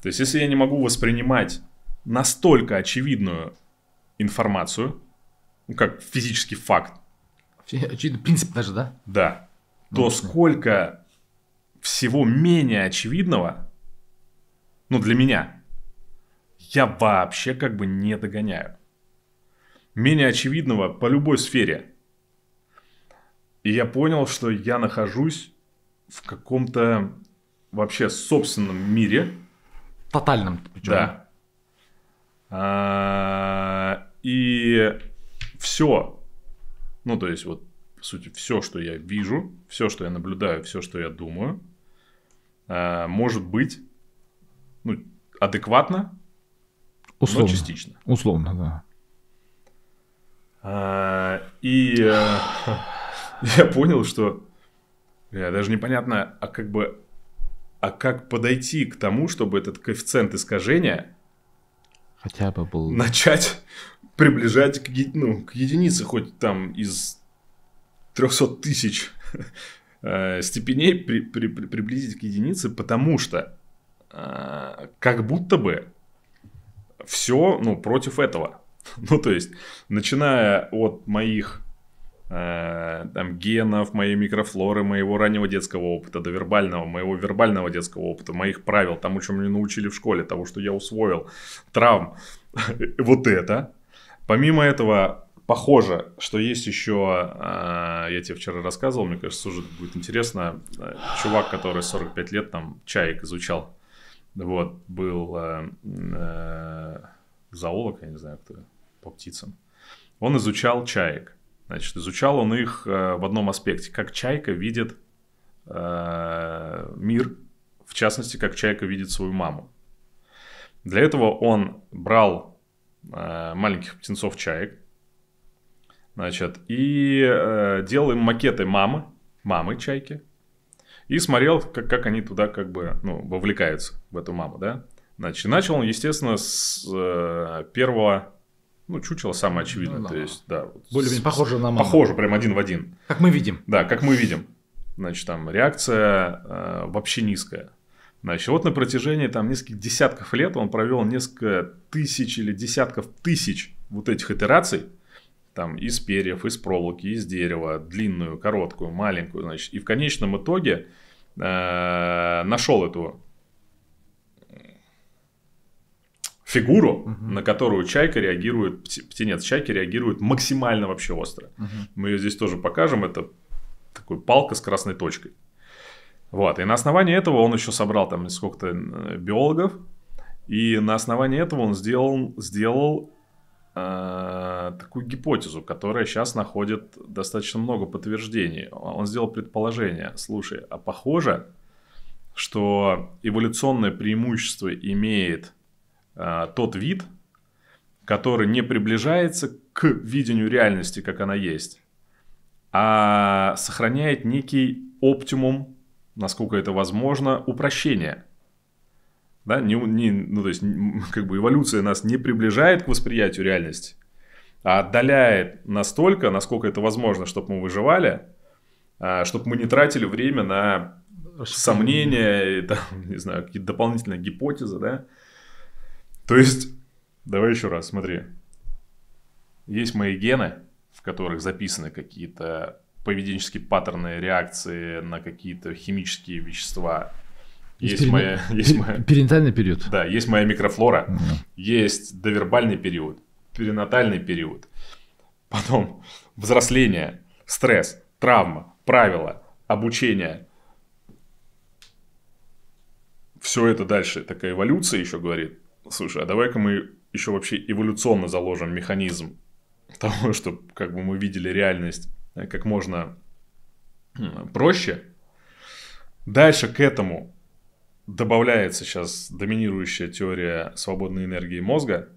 То есть, если я не могу воспринимать настолько очевидную информацию, ну, как физический факт. Очевидно, принцип даже, да? Да. То ну, сколько всего менее очевидного, ну, для меня, я вообще как бы не догоняю. Менее очевидного по любой сфере. И я понял, что я нахожусь в каком-то вообще собственном мире. Тотальном причем. Да. А -а -а и все. Ну, то есть, вот, по сути, все, что я вижу, все, что я наблюдаю, все, что я думаю, а, может быть ну, адекватно, условно. но частично. Условно, да. А, и э, <laughs> я понял, что я даже непонятно, а как бы, а как подойти к тому, чтобы этот коэффициент искажения хотя бы был начать приближать к, ну, к единице хоть там из 300 тысяч <laughs> э, степеней при, при, при, приблизить к единице, потому что э, как будто бы все ну, против этого. <laughs> ну, то есть, начиная от моих э, там, генов, моей микрофлоры, моего раннего детского опыта до вербального, моего вербального детского опыта, моих правил, тому, что мне научили в школе, того, что я усвоил, травм, <laughs> вот это, Помимо этого, похоже, что есть еще, а, я тебе вчера рассказывал, мне кажется, уже будет интересно, а, чувак, который 45 лет там чаек изучал, вот, был а, э, зоолог, я не знаю кто, по птицам. Он изучал чаек. Значит, изучал он их в одном аспекте, как чайка видит мир, в частности, как чайка видит свою маму. Для этого он брал Э, маленьких птенцов-чаек. Значит, и э, делал им макеты мамы, мамы чайки. И смотрел, как, как они туда как бы, ну, вовлекаются в эту маму, да. Значит, начал он, естественно, с э, первого, ну, чучело самое очевидное, ну, то есть, да. Вот, Более-менее похоже на маму. Похоже, прям один в один. Как мы видим. Да, как мы видим. Значит, там реакция э, вообще низкая. Значит, вот на протяжении там нескольких десятков лет он провел несколько тысяч или десятков тысяч вот этих итераций, там из перьев, из проволоки, из дерева, длинную, короткую, маленькую, значит, и в конечном итоге э, нашел эту фигуру, угу. на которую чайка реагирует, птенец чайки реагирует максимально вообще остро. Угу. Мы ее здесь тоже покажем, это такой палка с красной точкой. Вот, и на основании этого он еще собрал там сколько-то биологов, и на основании этого он сделал, сделал э, такую гипотезу, которая сейчас находит достаточно много подтверждений. Он сделал предположение, слушай, а похоже, что эволюционное преимущество имеет э, тот вид, который не приближается к видению реальности, как она есть, а сохраняет некий оптимум насколько это возможно, упрощение. Да, не, не, ну, то есть, <laughs> как бы эволюция нас не приближает к восприятию реальности, а отдаляет настолько, насколько это возможно, чтобы мы выживали, а, чтобы мы не тратили время на сомнения и, там, <laughs> не знаю, какие-то дополнительные гипотезы, да. То есть, давай еще раз, смотри. Есть мои гены, в которых записаны какие-то поведенческие паттерны реакции на какие-то химические вещества. Есть, <laughs> есть, моя, есть моя... Перинатальный период. Да, есть моя микрофлора, угу. есть довербальный период, перинатальный период, потом взросление, стресс, травма, правила, обучение. Все это дальше такая эволюция еще говорит. Слушай, а давай-ка мы еще вообще эволюционно заложим механизм <laughs> того, чтобы как бы мы видели реальность Э, как можно проще. Дальше к этому добавляется сейчас доминирующая теория свободной энергии мозга,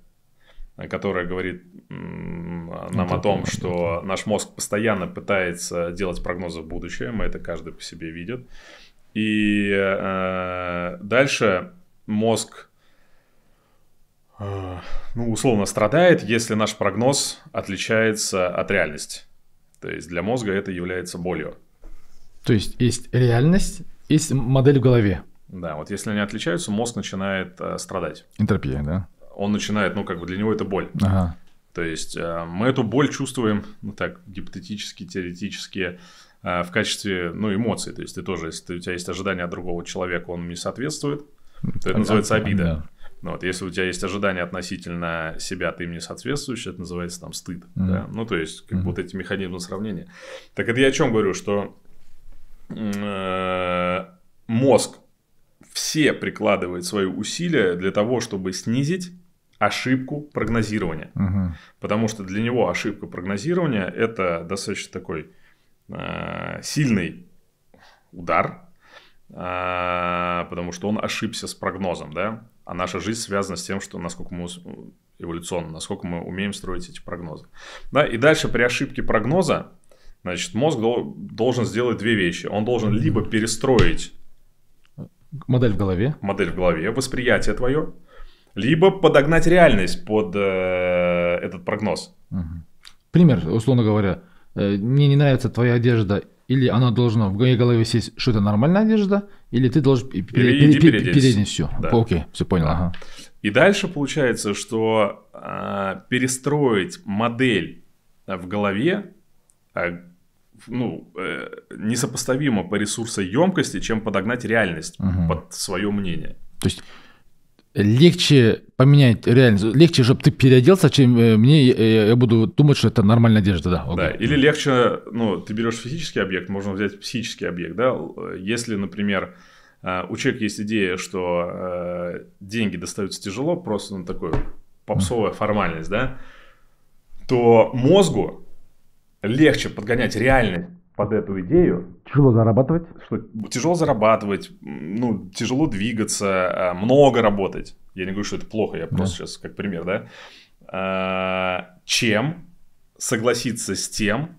э, которая говорит а, нам о том, что наш мозг постоянно пытается делать прогнозы в будущее, мы это каждый по себе видит. И э, дальше мозг, э, ну, условно, страдает, если наш прогноз отличается от реальности. То есть для мозга это является болью. То есть есть реальность, есть модель в голове. Да, вот если они отличаются, мозг начинает э, страдать. Энтропия, да? Он начинает, ну как бы для него это боль. Ага. То есть э, мы эту боль чувствуем, ну так, гипотетически, теоретически, э, в качестве, ну, эмоций. То есть ты тоже, если ты, у тебя есть ожидания от другого человека, он не соответствует, то это называется обида. Да. Ну, вот, если у тебя есть ожидания относительно себя, ты им не соответствуешь, это называется там стыд. Mm-hmm. Да? Ну, то есть, как mm-hmm. вот эти механизмы сравнения. Так это я о чем говорю, что э, мозг все прикладывает свои усилия для того, чтобы снизить ошибку прогнозирования. Угу. Потому что для него ошибка прогнозирования это достаточно такой э, сильный удар, э, потому что он ошибся с прогнозом, да. А наша жизнь связана с тем, что насколько мы эволюционно, насколько мы умеем строить эти прогнозы. Да, и дальше при ошибке прогноза, значит, мозг должен сделать две вещи. Он должен либо перестроить модель в голове, модель в голове, восприятие твое, либо подогнать реальность под э, этот прогноз. Пример, условно говоря, э, мне не нравится твоя одежда, или она должна в моей голове сесть, что это нормальная одежда, или ты должен пере, переодеть все. Да. Окей, все понял. Ага. И дальше получается, что э, перестроить модель а, в голове э, ну, э, несопоставимо по ресурсоемкости, чем подогнать реальность угу. под свое мнение. То есть легче поменять реальность, легче, чтобы ты переоделся, чем э, мне, э, я буду думать, что это нормальная одежда, да. Okay. Да, или легче, ну, ты берешь физический объект, можно взять психический объект, да, если, например, э, у человека есть идея, что деньги достаются тяжело, просто ну, такой попсовая формальность, да, то мозгу легче подгонять реальность под эту идею, Тяжело зарабатывать? Что, тяжело зарабатывать, ну, тяжело двигаться, а, много работать. Я не говорю, что это плохо, я просто да. сейчас как пример, да. А, чем согласиться с тем,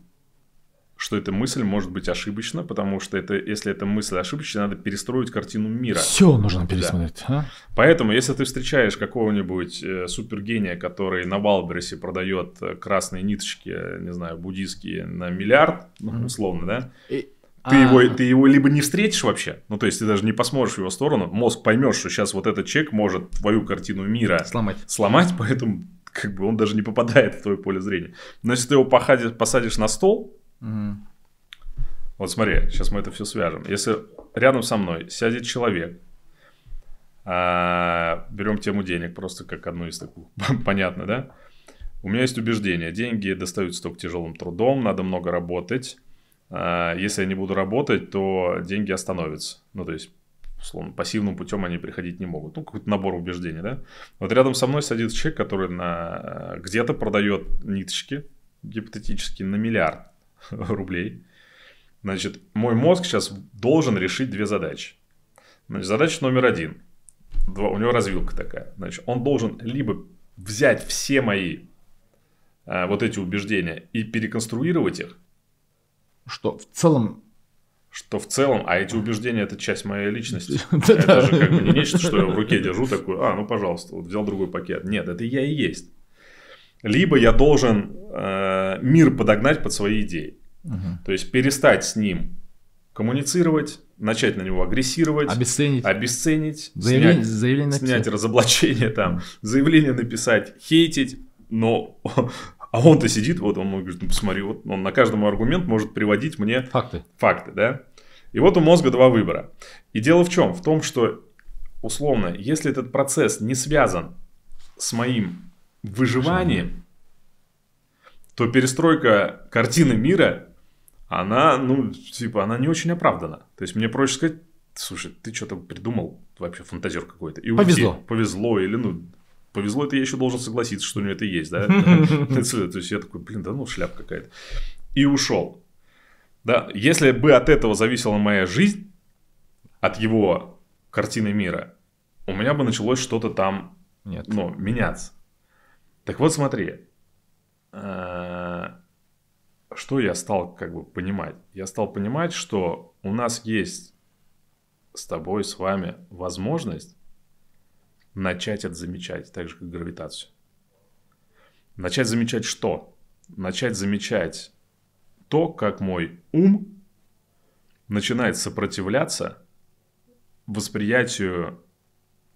что эта мысль может быть ошибочна, потому что это, если эта мысль ошибочна, надо перестроить картину мира. Все нужно пересмотреть. Да. А? Поэтому, если ты встречаешь какого-нибудь э, супергения, который на Валбересе продает э, красные ниточки, не знаю, буддийские на миллиард, ну, условно, да? И, ты, его, а. ты его либо не встретишь вообще, ну то есть ты даже не посмотришь в его сторону, мозг поймешь, что сейчас вот этот человек может твою картину мира сломать, сломать <laughs> поэтому как бы он даже не попадает в твое поле зрения. Но если ты его похадишь, посадишь на стол, вот смотри, сейчас мы это все свяжем. Если рядом со мной сядет человек, а, берем тему денег просто как одну из таких, <laughs> понятно, да? У меня есть убеждение, деньги достаются только тяжелым трудом, надо много работать. А, если я не буду работать, то деньги остановятся. Ну, то есть, условно, пассивным путем они приходить не могут. Ну, какой-то набор убеждений, да? Вот рядом со мной садится человек, который на... Э, где-то продает ниточки, гипотетически, на миллиард <laughs> рублей. Значит, мой мозг сейчас должен решить две задачи. Значит, задача номер один. Два, у него развилка такая. Значит, он должен либо взять все мои а, вот эти убеждения и переконструировать их, что в целом что в целом, а эти убеждения это часть моей личности. Это <laughs> же как бы не нечто, что я в руке держу такую, а, ну пожалуйста, вот взял другой пакет. Нет, это я и есть. Либо я должен э, мир подогнать под свои идеи. Угу. То есть перестать с ним коммуницировать, начать на него агрессировать, обесценить, обесценить заявление, снять, заявление снять разоблачение, там, заявление написать, хейтить, но <laughs> А он-то сидит, вот он говорит, ну посмотри, вот он на каждом аргумент может приводить мне факты. факты да? И вот у мозга два выбора. И дело в чем? В том, что, условно, если этот процесс не связан с моим выживанием, то перестройка картины мира, она, ну, типа, она не очень оправдана. То есть мне проще сказать, слушай, ты что-то придумал, вообще фантазер какой-то. И повезло. Уйти. Повезло, или, ну, повезло, это я еще должен согласиться, что у него это есть, да? <laughs> То есть я такой, блин, да ну шляп какая-то. И ушел. Да, если бы от этого зависела моя жизнь, от его картины мира, у меня бы началось что-то там, Нет. ну, меняться. Так вот, смотри, э, что я стал как бы понимать? Я стал понимать, что у нас есть с тобой, с вами возможность начать это замечать, так же, как гравитацию. Начать замечать что? Начать замечать то, как мой ум начинает сопротивляться восприятию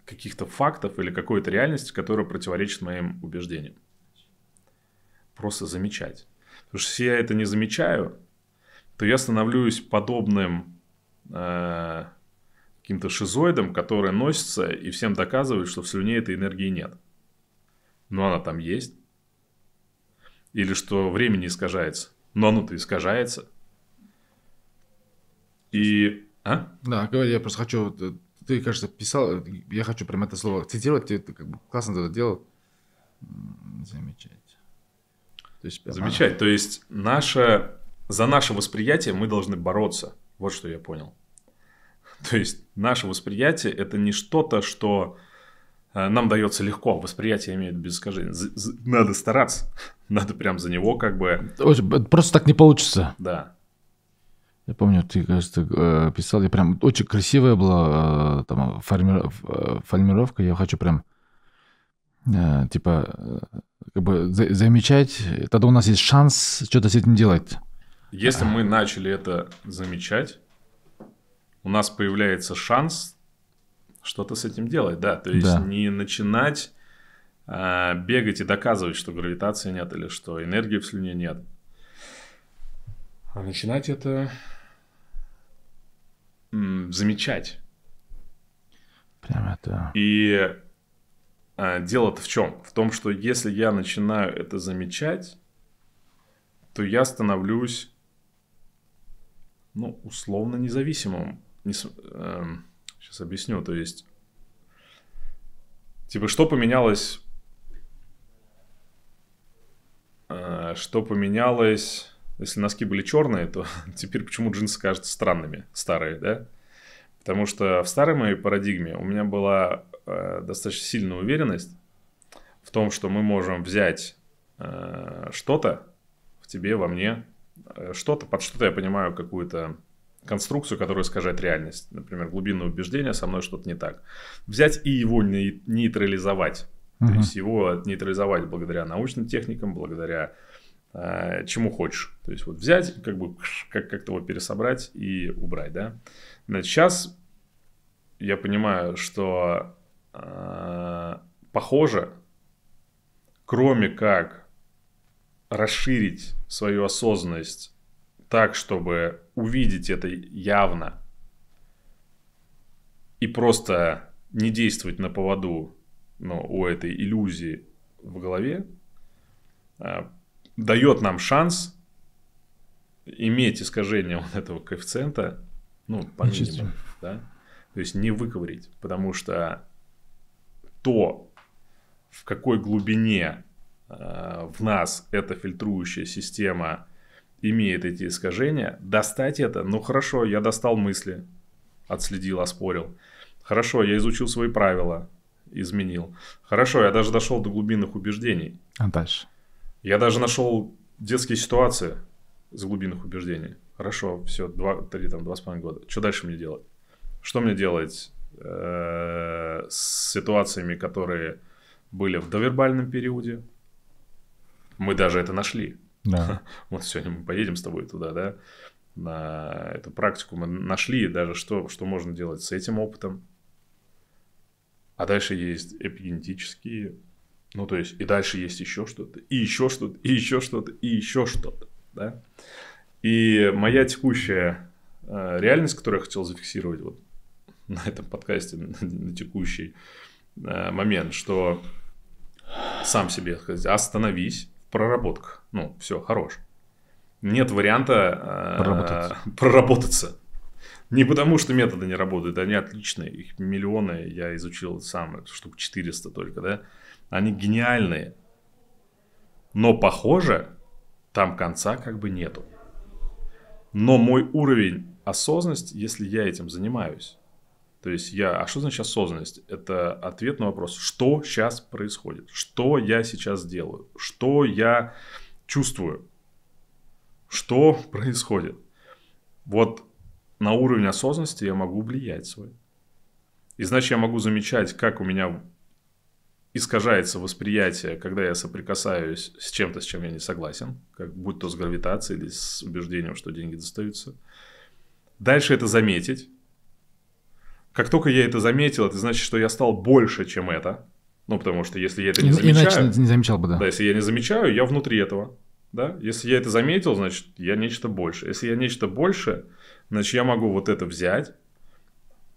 каких-то фактов или какой-то реальности, которая противоречит моим убеждениям. Просто замечать. Потому что если я это не замечаю, то я становлюсь подобным э, каким-то шизоидом, который носится и всем доказывает, что в слюне этой энергии нет. Но она там есть. Или что времени искажается. Но оно-то искажается. И... А? Да, говори, я просто хочу... Э, ты, кажется, писал... Я хочу прям это слово цитировать. Ты как бы классно это делал. Замечать. То есть, а. Замечать. То есть, наше... за наше восприятие мы должны бороться. Вот что я понял. <laughs> То есть наше восприятие это не что-то, что э, нам дается легко, восприятие имеет без искажений. Надо стараться, <laughs> надо прям за него как бы... Просто так не получится. Да. Я помню, ты, кажется, э, писал, я прям очень красивая была э, там, форми... формировка, я хочу прям типа как бы замечать, тогда у нас есть шанс что-то с этим делать. Если а. мы начали это замечать, у нас появляется шанс что-то с этим делать, да, то есть да. не начинать а, бегать и доказывать, что гравитации нет или что энергии в слюне нет, а начинать это м, замечать. Прям это. И а, дело-то в чем? В том, что если я начинаю это замечать, то я становлюсь ну, условно независимым не, э, эм, сейчас объясню, то есть, типа, что поменялось, э, что поменялось, если носки были черные, то <laughs> теперь почему джинсы кажутся странными, старые, да? Потому что в старой моей парадигме у меня была э, достаточно сильная уверенность в том, что мы можем взять э, что-то в тебе, во мне, э, что-то, под что-то я понимаю какую-то конструкцию, которая искажает реальность. Например, глубинное убеждение, со мной что-то не так. Взять и его нейтрализовать. Mm-hmm. То есть его нейтрализовать благодаря научным техникам, благодаря э, чему хочешь. То есть вот взять, как бы как- как-то его пересобрать и убрать, да. Значит, сейчас я понимаю, что э, похоже, кроме как расширить свою осознанность так, чтобы увидеть это явно и просто не действовать на поводу ну, у этой иллюзии в голове, а, дает нам шанс иметь искажение вот этого коэффициента, ну, по минимуму, да? То есть не выковырить, потому что то, в какой глубине э, в нас эта фильтрующая система имеет эти искажения, достать это, ну хорошо, я достал мысли, отследил, оспорил. Хорошо, я изучил свои правила, изменил. Хорошо, я даже дошел до глубинных убеждений. А дальше? Я даже нашел детские ситуации с глубинных убеждений. Хорошо, все, два, три, там, два с половиной года. Что дальше мне делать? Что мне делать э, с ситуациями, которые были в довербальном периоде? Мы даже это нашли. Да. <laughs> Вот сегодня мы поедем с тобой туда, да, на эту практику. Мы нашли даже, что, что можно делать с этим опытом. А дальше есть эпигенетические, ну, то есть, и дальше есть еще что-то, и еще что-то, и еще что-то, и еще что-то, да. И моя текущая э, реальность, которую я хотел зафиксировать вот на этом подкасте, на, на текущий э, момент, что сам себе сказать, остановись, проработка. Ну, все, хорош. Нет варианта э, проработаться. <laughs> проработаться. Не потому, что методы не работают, они отличные, их миллионы, я изучил сам, штук 400 только, да. Они гениальные, но похоже, там конца как бы нету. Но мой уровень осознанности, если я этим занимаюсь, то есть я, а что значит осознанность? Это ответ на вопрос, что сейчас происходит, что я сейчас делаю, что я чувствую, что происходит. Вот на уровень осознанности я могу влиять свой. И значит, я могу замечать, как у меня искажается восприятие, когда я соприкасаюсь с чем-то, с чем я не согласен, как будь то с гравитацией или с убеждением, что деньги достаются. Дальше это заметить, как только я это заметил, это значит, что я стал больше, чем это. Ну, потому что если я это не замечаю... Иначе не замечал бы, да. Да, если я не замечаю, я внутри этого. Да? Если я это заметил, значит, я нечто больше. Если я нечто больше, значит, я могу вот это взять,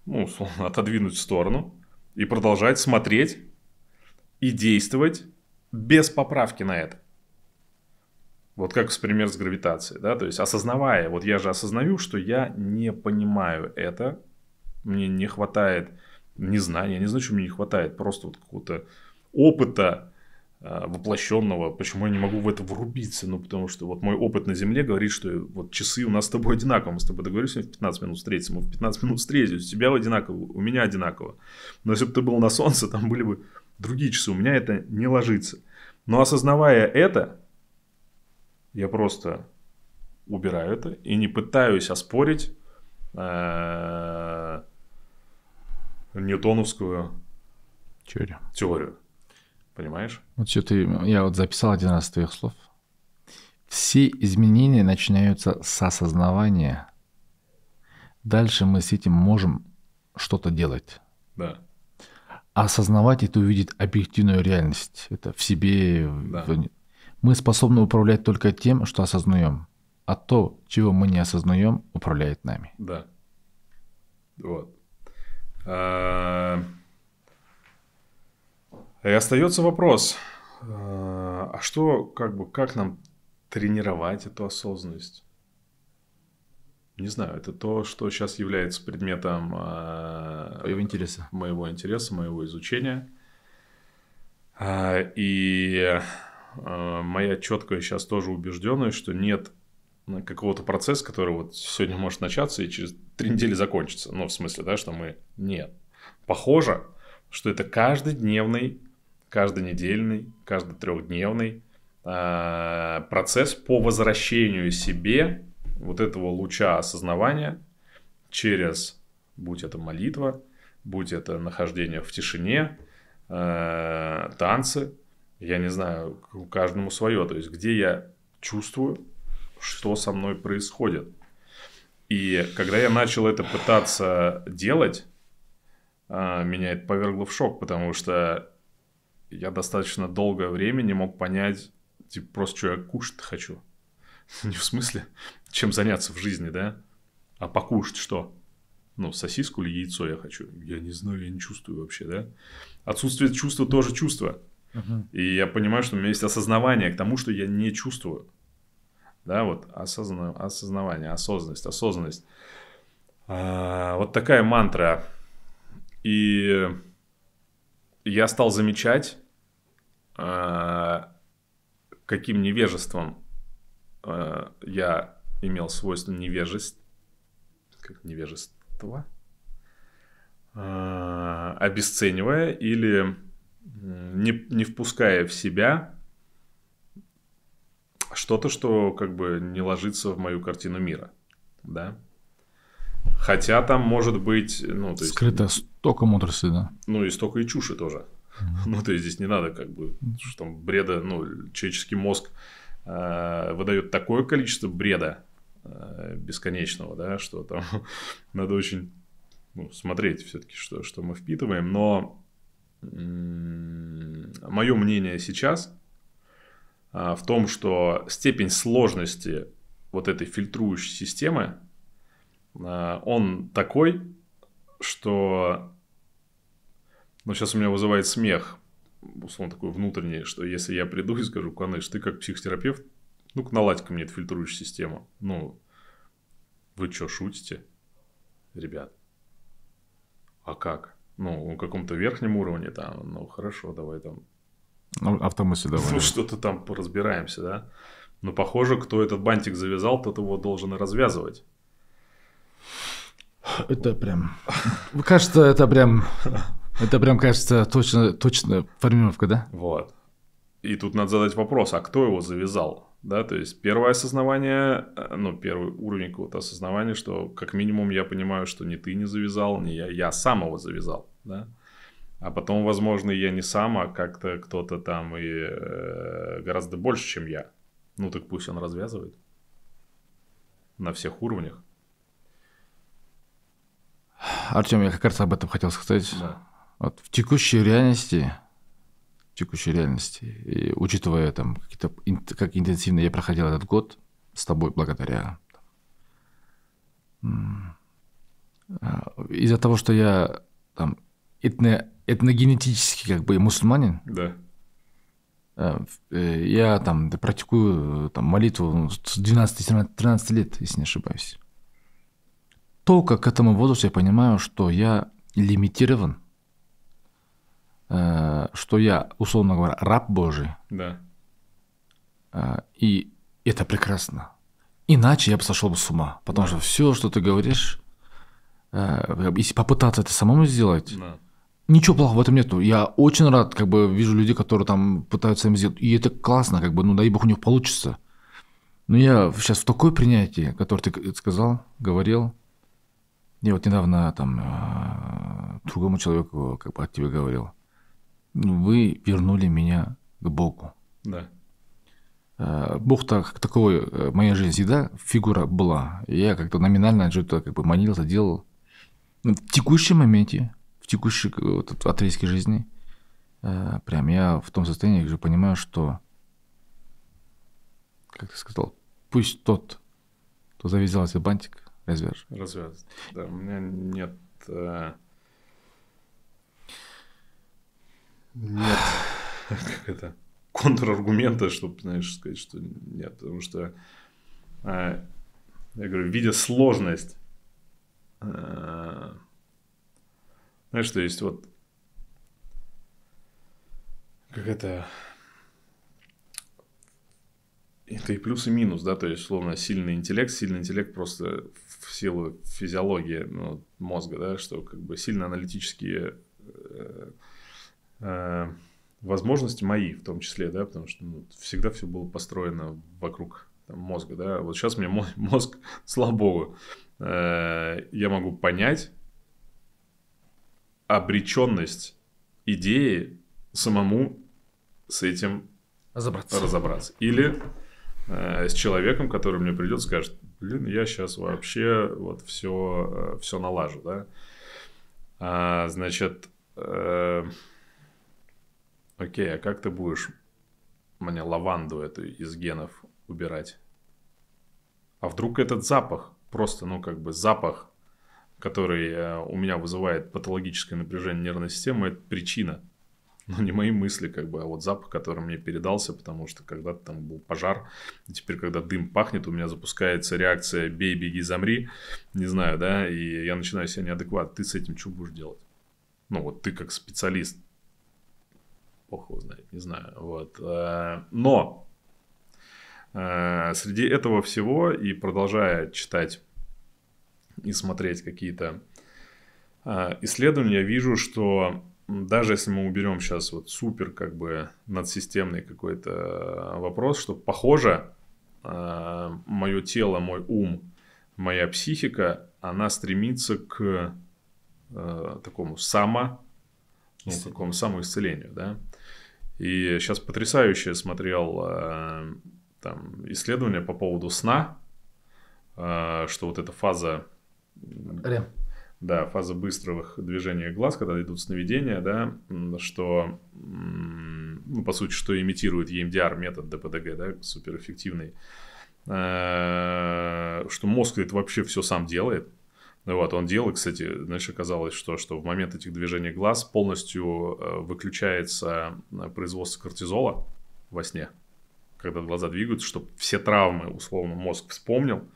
ну, условно, отодвинуть в сторону и продолжать смотреть и действовать без поправки на это. Вот как например, с гравитацией, да, то есть осознавая, вот я же осознаю, что я не понимаю это, мне не хватает не я не знаю, что мне не хватает, просто вот какого-то опыта э, воплощенного, почему я не могу в это врубиться, ну, потому что вот мой опыт на земле говорит, что вот часы у нас с тобой одинаковы мы с тобой договорились, мы в 15 минут встретимся, мы в 15 минут встретимся у тебя одинаково, у меня одинаково, но если бы ты был на солнце, там были бы другие часы, у меня это не ложится, но осознавая это, я просто убираю это и не пытаюсь оспорить а, ньютоновскую теорию. теорию. Понимаешь? Вот что ты, я вот записал один раз твоих слов. Все изменения начинаются с осознавания. Дальше мы с этим можем что-то делать. Да. А осознавать это увидит объективную реальность. Это в себе. Да. Мы способны управлять только тем, что осознаем. А то, чего мы не осознаем, управляет нами. Да. Вот. Э, и остается вопрос, э, а что, как бы, как нам тренировать эту осознанность? Не знаю, это то, что сейчас является предметом моего э, интереса, моего интереса, моего изучения. И моя четкая сейчас тоже убежденность, что нет какого-то процесса, который вот сегодня может начаться и через три недели закончится. Ну, в смысле, да, что мы... Нет. Похоже, что это каждый каждодневный, каждонедельный, каждотрехдневный э, а, процесс по возвращению себе вот этого луча осознавания через, будь это молитва, будь это нахождение в тишине, а, танцы, я не знаю, каждому свое, то есть где я чувствую, что со мной происходит. И когда я начал это пытаться делать, а, меня это повергло в шок, потому что я достаточно долгое время не мог понять, типа, просто что я кушать хочу. <laughs> Не в смысле, чем заняться в жизни, да? А покушать что? Ну, сосиску или яйцо я хочу? Я не знаю, я не чувствую вообще, да? Отсутствие чувства тоже чувство. Uh-huh. И я понимаю, что у меня есть осознавание к тому, что я не чувствую да, вот осознанное осознавание, осознанность, осознанность. А, вот такая мантра. И я стал замечать, а, каким невежеством а, я имел свойство невежесть, как невежества, а, обесценивая или не, не впуская в себя что-то, что как бы не ложится в мою картину мира, да. Хотя там может быть, ну, то есть... Скрыто столько мудрости, да. Ну, и столько и чуши тоже. Mm-hmm. Ну, то есть здесь не надо как бы, что там бреда, ну, человеческий мозг э, выдает такое количество бреда э, бесконечного, да, что там <laughs> надо очень ну, смотреть все-таки, что, что мы впитываем. Но м-м, мое мнение сейчас, а, в том, что степень сложности вот этой фильтрующей системы, а, он такой, что... Ну, сейчас у меня вызывает смех, условно, такой внутренний, что если я приду и скажу, Каныш, ты как психотерапевт, ну-ка наладь ко мне эту фильтрующую систему. Ну, вы что, шутите, ребят? А как? Ну, на каком-то верхнем уровне там, ну, хорошо, давай там ну, автомысль давай. Ну, что-то там поразбираемся, да? Но похоже, кто этот бантик завязал, тот его должен развязывать. Это прям... Кажется, это прям... Это прям, кажется, точно, точно формировка, да? Вот. И тут надо задать вопрос, а кто его завязал? Да, то есть первое осознавание, э, ну, первый уровень какого-то осознавания, что как минимум я понимаю, что не ты не завязал, не я, я сам его завязал, да? А потом, возможно, я не сам, а как-то кто-то там и э, гораздо больше, чем я. Ну так пусть он развязывает. На всех уровнях. Артем, я как раз об этом хотел сказать. Да. Вот в текущей реальности, в текущей реальности, и учитывая там какие-то, как интенсивно я проходил этот год с тобой благодаря а, из-за того, что я там этно этногенетически как бы мусульманин. Да. А, э, я там да, практикую там, молитву с 12-13 лет, если не ошибаюсь. Только к этому возрасту я понимаю, что я лимитирован, э, что я, условно говоря, раб Божий. Да. А, и это прекрасно. Иначе я бы сошел бы с ума. Потому да. что все, что ты говоришь, э, если попытаться это самому сделать, да Ничего плохого в этом нету. Я очень рад, как бы вижу людей, которые там пытаются им сделать. И это классно, как бы, ну дай бог у них получится. Но я сейчас в такое принятие, которое ты сказал, говорил. Я вот недавно там э, другому человеку как бы от тебя говорил. Вы вернули меня к Богу. Да. Э, бог так, такой, э, моя жизнь всегда фигура была. Я как-то номинально что-то как бы манился, делал. Но в текущем моменте в текущей вот, отрезке жизни, э, прям я в том состоянии уже понимаю, что, как ты сказал, пусть тот, кто завязал себе бантик, развяжет. Развяжет. Да, у меня нет... Э... Нет, <sighs> как это, контраргумента, чтобы, знаешь, сказать, что нет, потому что э, я говорю, видя сложность э, знаешь, то есть вот... Как это... Это и плюс, и минус, да, то есть, словно сильный интеллект, сильный интеллект просто в силу физиологии ну, мозга, да, что как бы сильно аналитические э, э, возможности мои в том числе, да, потому что ну, всегда все было построено вокруг там, мозга, да, вот сейчас мне мозг, <laughs> слава богу, э, я могу понять, обреченность идеи самому с этим разобраться. разобраться. Или э, с человеком, который мне придет, скажет, блин, я сейчас вообще вот все, э, все налажу, да. А, значит, э, окей, а как ты будешь мне лаванду эту из генов убирать? А вдруг этот запах, просто, ну, как бы запах который э, у меня вызывает патологическое напряжение нервной системы, это причина. но не мои мысли, как бы, а вот запах, который мне передался, потому что когда-то там был пожар, и теперь, когда дым пахнет, у меня запускается реакция «бей, беги, замри», не знаю, да, и я начинаю себя неадекватно. Ты с этим что будешь делать? Ну, вот ты как специалист, бог его знает, не знаю, вот. Э, но э, среди этого всего и продолжая читать и смотреть какие-то а, исследования, я вижу, что даже если мы уберем сейчас вот супер как бы надсистемный какой-то а, вопрос, что похоже а, мое тело, мой ум, моя психика, она стремится к такому само, ну, такому самоисцелению, да. И сейчас потрясающе смотрел там исследование по поводу сна, что вот эта фаза Рем. Да, фаза быстрых движений глаз, когда идут сновидения, да, что, ну, по сути, что имитирует EMDR метод ДПДГ, да, суперэффективный, э, что мозг это вообще все сам делает, ну вот, он делает, кстати, знаешь, оказалось, что, что в момент этих движений глаз полностью э, выключается э, производство кортизола во сне, когда глаза двигаются, чтобы все травмы, условно, мозг вспомнил,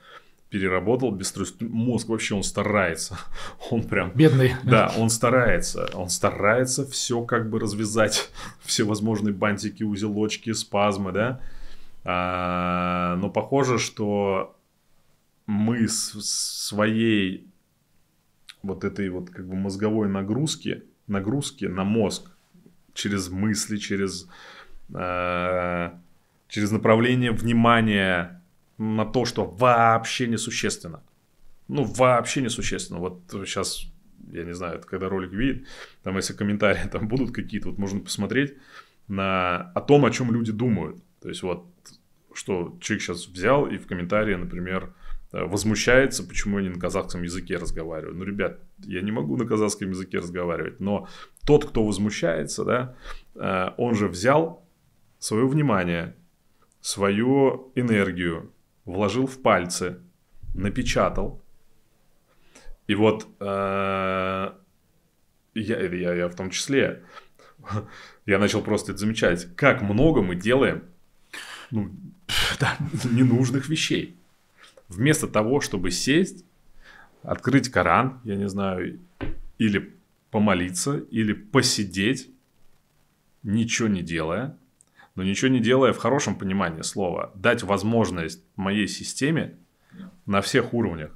переработал без труда. Мозг вообще, он старается. <laughs> Он прям... Бедный. Да, он старается. Он старается все как бы развязать. <laughs> Все возможные бантики, узелочки, спазмы, да. А, но похоже, что мы с своей вот этой вот как бы мозговой нагрузки, нагрузки на мозг через мысли, через, э, через направление внимания на то, что вообще несущественно. Ну, вообще несущественно. Вот сейчас, я не знаю, это когда ролик видит, там если комментарии <laughs> там будут какие-то, вот можно посмотреть на, о том, о чем люди думают. То есть вот, что человек сейчас взял и в комментарии, например, э, возмущается, почему я не на казахском языке разговариваю. Ну, ребят, я не могу на казахском языке разговаривать, но тот, кто возмущается, да, э, он же взял свое внимание, свою энергию, вложил в пальцы, напечатал. И вот э, я, я, я в том числе, <laughs> я начал просто это замечать, как много мы делаем ну, <laughs> да, ненужных вещей. Вместо того, чтобы сесть, открыть Коран, я не знаю, или помолиться, или посидеть, ничего не делая – но ничего не делая в хорошем понимании слова, дать возможность моей системе на всех уровнях,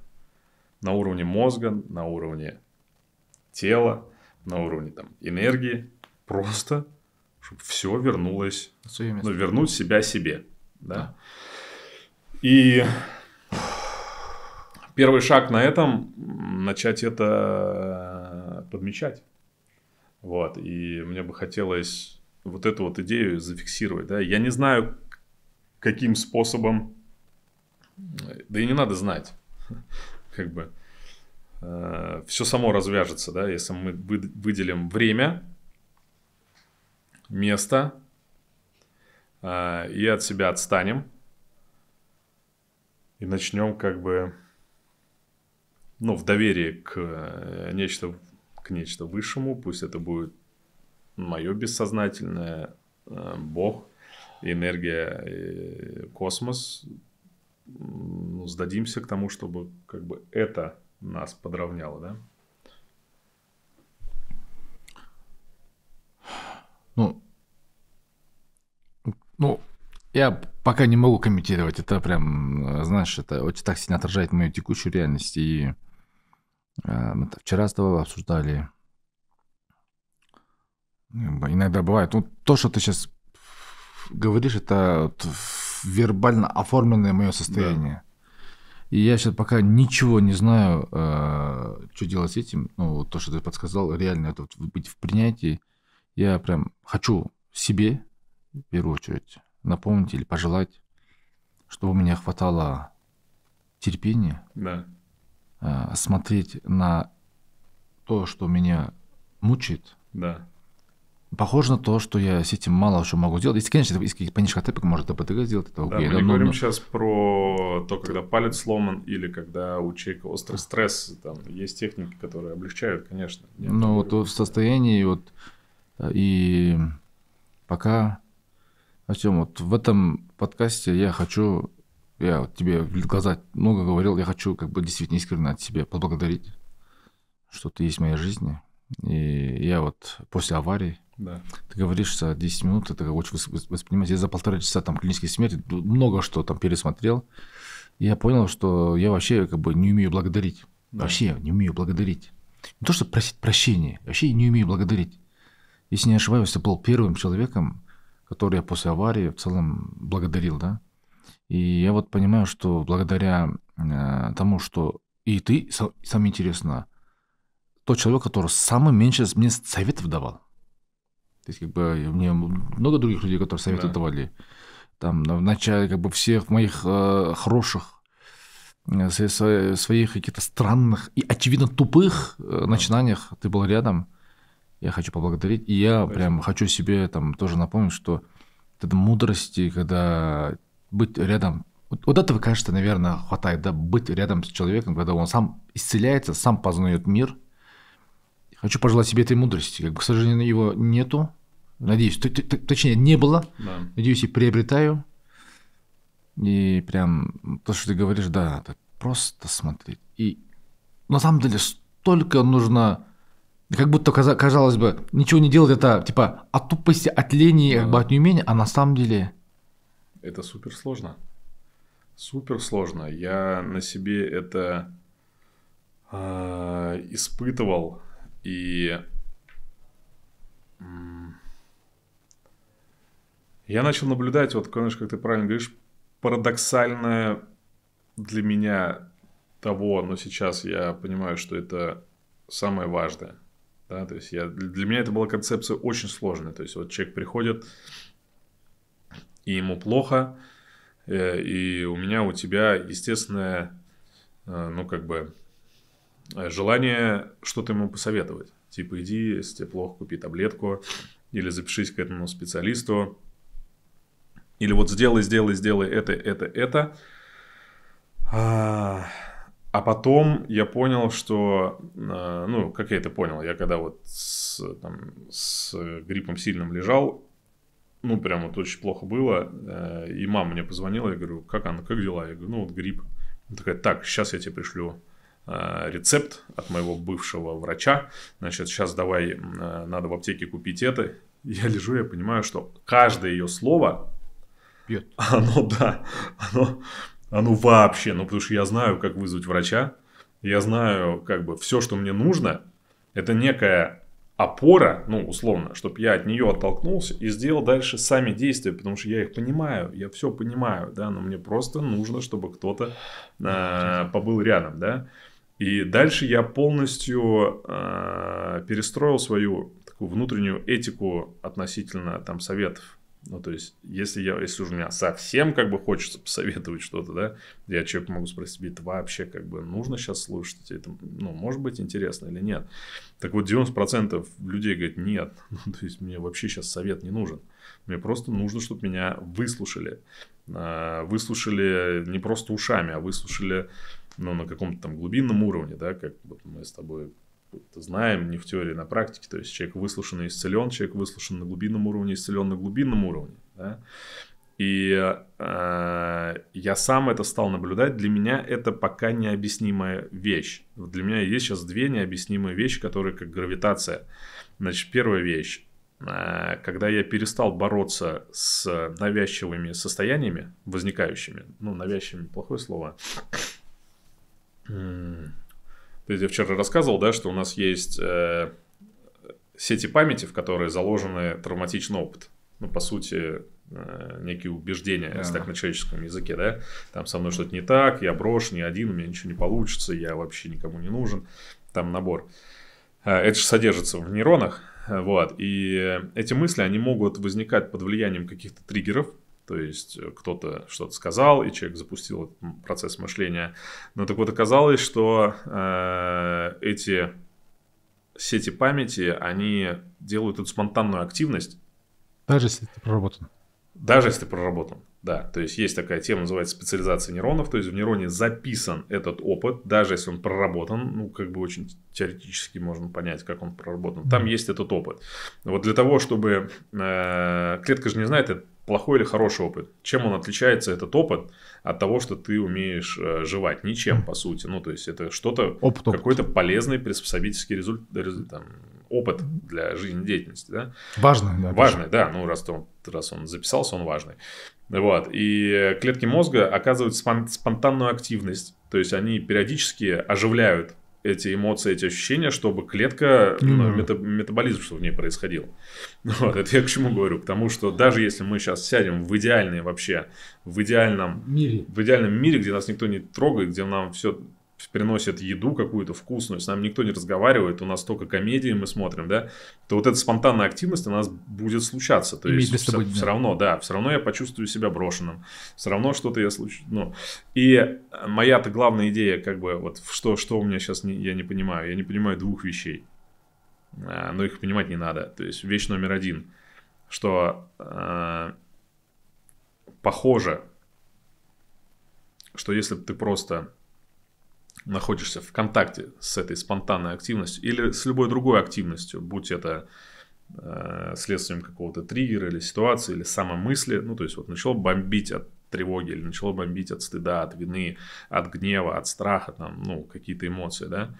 на уровне мозга, на уровне тела, на уровне там, энергии, просто, чтобы все вернулось, ну, вернуть себя себе. Да? Да. И первый шаг на этом начать это э, подмечать. Вот. И мне бы хотелось вот эту вот идею зафиксировать. Да? Я не знаю, каким способом, да и не надо знать, <laughs> как бы э, все само развяжется, да, если мы выделим время, место э, и от себя отстанем и начнем как бы, ну, в доверии к э, нечто, к нечто высшему, пусть это будет мое бессознательное, э, Бог, энергия, э, космос, ну, сдадимся к тому, чтобы как бы это нас подравняло, да? Ну, ну, я пока не могу комментировать. Это прям, э, знаешь, это очень так сильно отражает мою текущую реальность. И э, вчера с тобой обсуждали Иногда бывает. Ну, то, что ты сейчас говоришь, это вот вербально оформленное мое состояние. Да. И я сейчас пока ничего не знаю, э, что делать с этим. Ну, то, что ты подсказал, реально это вот быть в принятии. Я прям хочу себе, в первую очередь, напомнить или пожелать, чтобы у меня хватало терпения да. Э, смотреть на то, что меня мучает. Да. Похоже на то, что я с этим мало что могу сделать. Если, конечно, из каких-то панических атак может АПТГ сделать, это окей. Да, мы не да, говорим но... сейчас про то, когда палец сломан или когда у человека острый стресс. Там есть техники, которые облегчают, конечно. Ну вот в состоянии вот э, и пока... Артем, вот в этом подкасте я хочу, я вот тебе в глаза много говорил, я хочу как бы действительно искренне от себя поблагодарить, что ты есть в моей жизни. И я вот после аварии, да. Ты говоришь, что 10 минут, это очень воспринимать. Я за полтора часа там клинической смерти много что там пересмотрел. я понял, что я вообще как бы не умею благодарить. Да. Вообще не умею благодарить. Не то, что просить прощения, вообще не умею благодарить. Если не ошибаюсь, я был первым человеком, который я после аварии в целом благодарил, да. И я вот понимаю, что благодаря э, тому, что и ты, самое интересное, тот человек, который самый меньше мне советов давал, то есть, как бы, мне много других людей, которые советы да. давали. Там, в начале, как бы, всех моих э, хороших э, своих каких-то странных и, очевидно, тупых да. Э, начинаниях ты был рядом. Я хочу поблагодарить. И я Спасибо. прям хочу себе там тоже напомнить, что вот это мудрости, когда быть рядом. Вот, вот этого, кажется, наверное, хватает, да, быть рядом с человеком, когда он сам исцеляется, сам познает мир. Хочу пожелать себе этой мудрости. Как бы, к сожалению, его нету. Надеюсь, точнее, не было. Да. Надеюсь, и приобретаю. И прям то, что ты говоришь, да, это просто смотреть. И на самом деле столько нужно как будто казалось бы, ничего не делать, это типа от тупости, от лени, да. как бы от неумения, а на самом деле... Это супер сложно. Супер сложно. Я на себе это э, испытывал и... М- я начал наблюдать, вот, конечно, как ты правильно говоришь, парадоксальное для меня того, но сейчас я понимаю, что это самое важное. Да, то есть я, для меня это была концепция очень сложная. То есть вот человек приходит, и ему плохо, э, и у меня, у тебя естественное, э, ну, как бы, э, желание что-то ему посоветовать. Типа, иди, если тебе плохо, купи таблетку, или запишись к этому специалисту, или вот сделай, сделай, сделай это, это, это. А, а потом я понял, что, а, ну, как я это понял, я когда вот с, там, с гриппом сильным лежал, ну, прям вот очень плохо было, э, и мама мне позвонила, я говорю, как она, как дела? Я говорю, ну, вот грипп. Она такая, так, сейчас я тебе пришлю а, рецепт от моего бывшего врача, значит, сейчас давай, надо в аптеке купить это. Я лежу, я понимаю, что каждое ее слово пьет. <laughs> Оно, да, оно, оно вообще, ну, потому что я знаю, как вызвать врача, я знаю, как бы, все, что мне нужно, это некая опора, ну, условно, чтобы я от нее оттолкнулся и сделал дальше сами действия, потому что я их понимаю, я все понимаю, да, но мне просто нужно, чтобы кто-то э, побыл рядом, да. И дальше я полностью э, перестроил свою такую внутреннюю этику относительно там советов ну, то есть, если, я, если уж у меня совсем как бы хочется <laughs> посоветовать что-то, да, я человек могу спросить, тебе это вообще как бы нужно сейчас слушать, тебе это, ну, может быть интересно или нет. Так вот, 90% людей говорят, нет, <laughs> ну, то есть, мне вообще сейчас совет не нужен. Мне просто нужно, чтобы меня выслушали. А, выслушали не просто ушами, а выслушали ну, на каком-то там глубинном уровне, да, как вот мы с тобой знаем не в теории, а на практике. То есть человек выслушан и исцелен, человек выслушан на глубинном уровне, исцелен на глубинном уровне. Да? И э, я сам это стал наблюдать. Для меня это пока необъяснимая вещь. для меня есть сейчас две необъяснимые вещи, которые как гравитация. Значит, первая вещь. Э, когда я перестал бороться с навязчивыми состояниями, возникающими, ну, навязчивыми плохое слово, то есть я вчера рассказывал, да, что у нас есть э, сети памяти, в которые заложены травматичный опыт. Ну, по сути, э, некие убеждения, если так на человеческом языке, да. Там со мной что-то не так, я брошен, не один, у меня ничего не получится, я вообще никому не нужен. Там набор. Э, это же содержится в нейронах, э, вот, и э, эти мысли, они могут возникать под влиянием каких-то триггеров, то есть э, кто-то что-то сказал, и человек запустил процесс мышления. Но так вот оказалось, что э, эти сети памяти, они делают эту спонтанную активность. Даже если ты проработан. Даже если ты проработан. Да, то есть есть такая тема, называется специализация нейронов, то есть в нейроне записан этот опыт, даже если он проработан, ну, как бы очень теоретически можно понять, как он проработан, там есть этот опыт. Вот для того, чтобы... Э, клетка же не знает, это плохой или хороший опыт. Чем он отличается, этот опыт, от того, что ты умеешь э, жевать? Ничем, по сути. Ну, то есть, это что-то, какой-то полезный приспособительский результ, результат, опыт для жизнедеятельности, да? Важный, да. Важный, да. Ну, раз он, раз он записался, он важный. Вот. И клетки мозга оказывают спонтанную активность. То есть они периодически оживляют эти эмоции, эти ощущения, чтобы клетка, ну, ну метаболизм, что в ней происходил. <laughs> Вот, это я к чему говорю? К тому, что даже если мы сейчас сядем в идеальный вообще, в идеальном мире, в идеальном мире где нас никто не трогает, где нам все приносят еду какую-то вкусную, с нами никто не разговаривает, у нас только комедии мы смотрим, да, то вот эта спонтанная активность у нас будет случаться. То Иметь есть все, все равно, да, все равно я почувствую себя брошенным, все равно что-то я случу Ну, и моя-то главная идея, как бы, вот что, что у меня сейчас, не, я не понимаю, я не понимаю двух вещей, а, но их понимать не надо. То есть вещь номер один, что э, похоже, что если ты просто находишься в контакте с этой спонтанной активностью или с любой другой активностью, будь это э, следствием какого-то триггера или ситуации, или самомысли, ну, то есть вот начало бомбить от тревоги или начало бомбить от стыда, от вины, от гнева, от страха, там, ну, какие-то эмоции, да,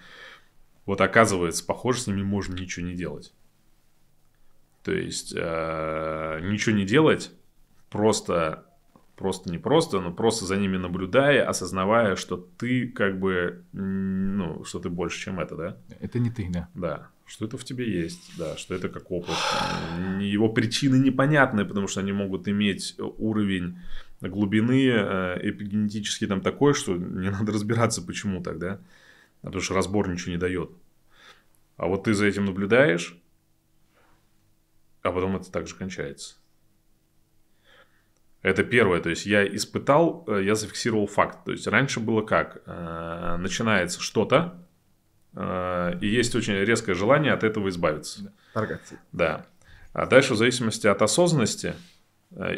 вот оказывается, похоже, с ними можно ничего не делать. То есть э, ничего не делать, просто просто не просто, но просто за ними наблюдая, осознавая, что ты как бы, ну, что ты больше, чем это, да? Это не ты, да. Да, что это в тебе есть, да, что это как опыт. Его причины непонятны, потому что они могут иметь э, уровень глубины э, эпигенетически там такой, что не надо разбираться, почему тогда, а потому что разбор ничего не дает. А вот ты за этим наблюдаешь, а потом это также кончается. Это первое, то есть я испытал, э, я зафиксировал факт. То есть раньше было как? Э, начинается что-то, э, и есть очень резкое желание от этого избавиться. Торгаться. Да. А дальше в зависимости от осознанности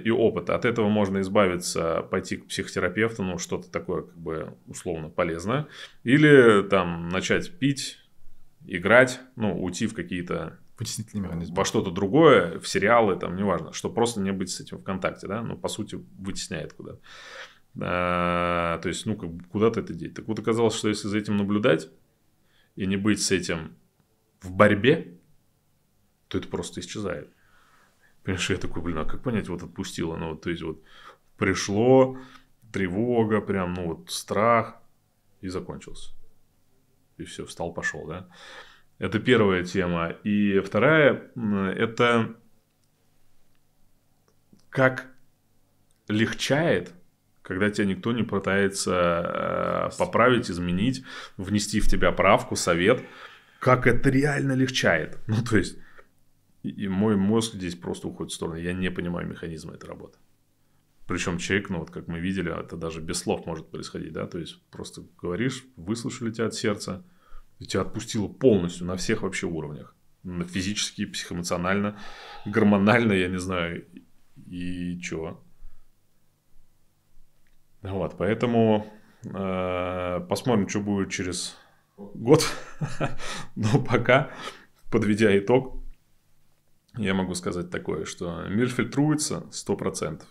и опыта, от этого можно избавиться, пойти к психотерапевту, ну что-то такое как бы условно полезное, или там начать пить, играть, ну уйти в какие-то Потеснительный механизм. Во что-то другое, в сериалы, там, неважно, что просто не быть с этим в контакте, да, ну, по сути, вытесняет куда-то. А, то есть, ну, как, куда-то это деть. Так вот, оказалось, что если за этим наблюдать и не быть с этим в борьбе, то это просто исчезает. Понимаешь, я такой, блин, а как понять, вот отпустило, ну, вот, то есть, вот, пришло, тревога, прям, ну, вот, страх, и закончился. И все, встал, пошел, да. Это первая тема. И вторая – это как легчает, когда тебя никто не пытается э, поправить, изменить, внести в тебя правку, совет, как это реально легчает. <laughs> Ну, то есть, и мой мозг здесь просто уходит в сторону. Я не понимаю механизма этой работы. Причем человек, ну вот как мы видели, это даже без слов может происходить, да, то есть просто говоришь, выслушали тебя от сердца, тебя отпустило полностью на всех вообще уровнях. Физически, психоэмоционально, гормонально, я не знаю, и чего. Вот, поэтому э, посмотрим, что будет через год. <laughs> Но пока, подведя итог, я могу сказать такое, что мир фильтруется 100%.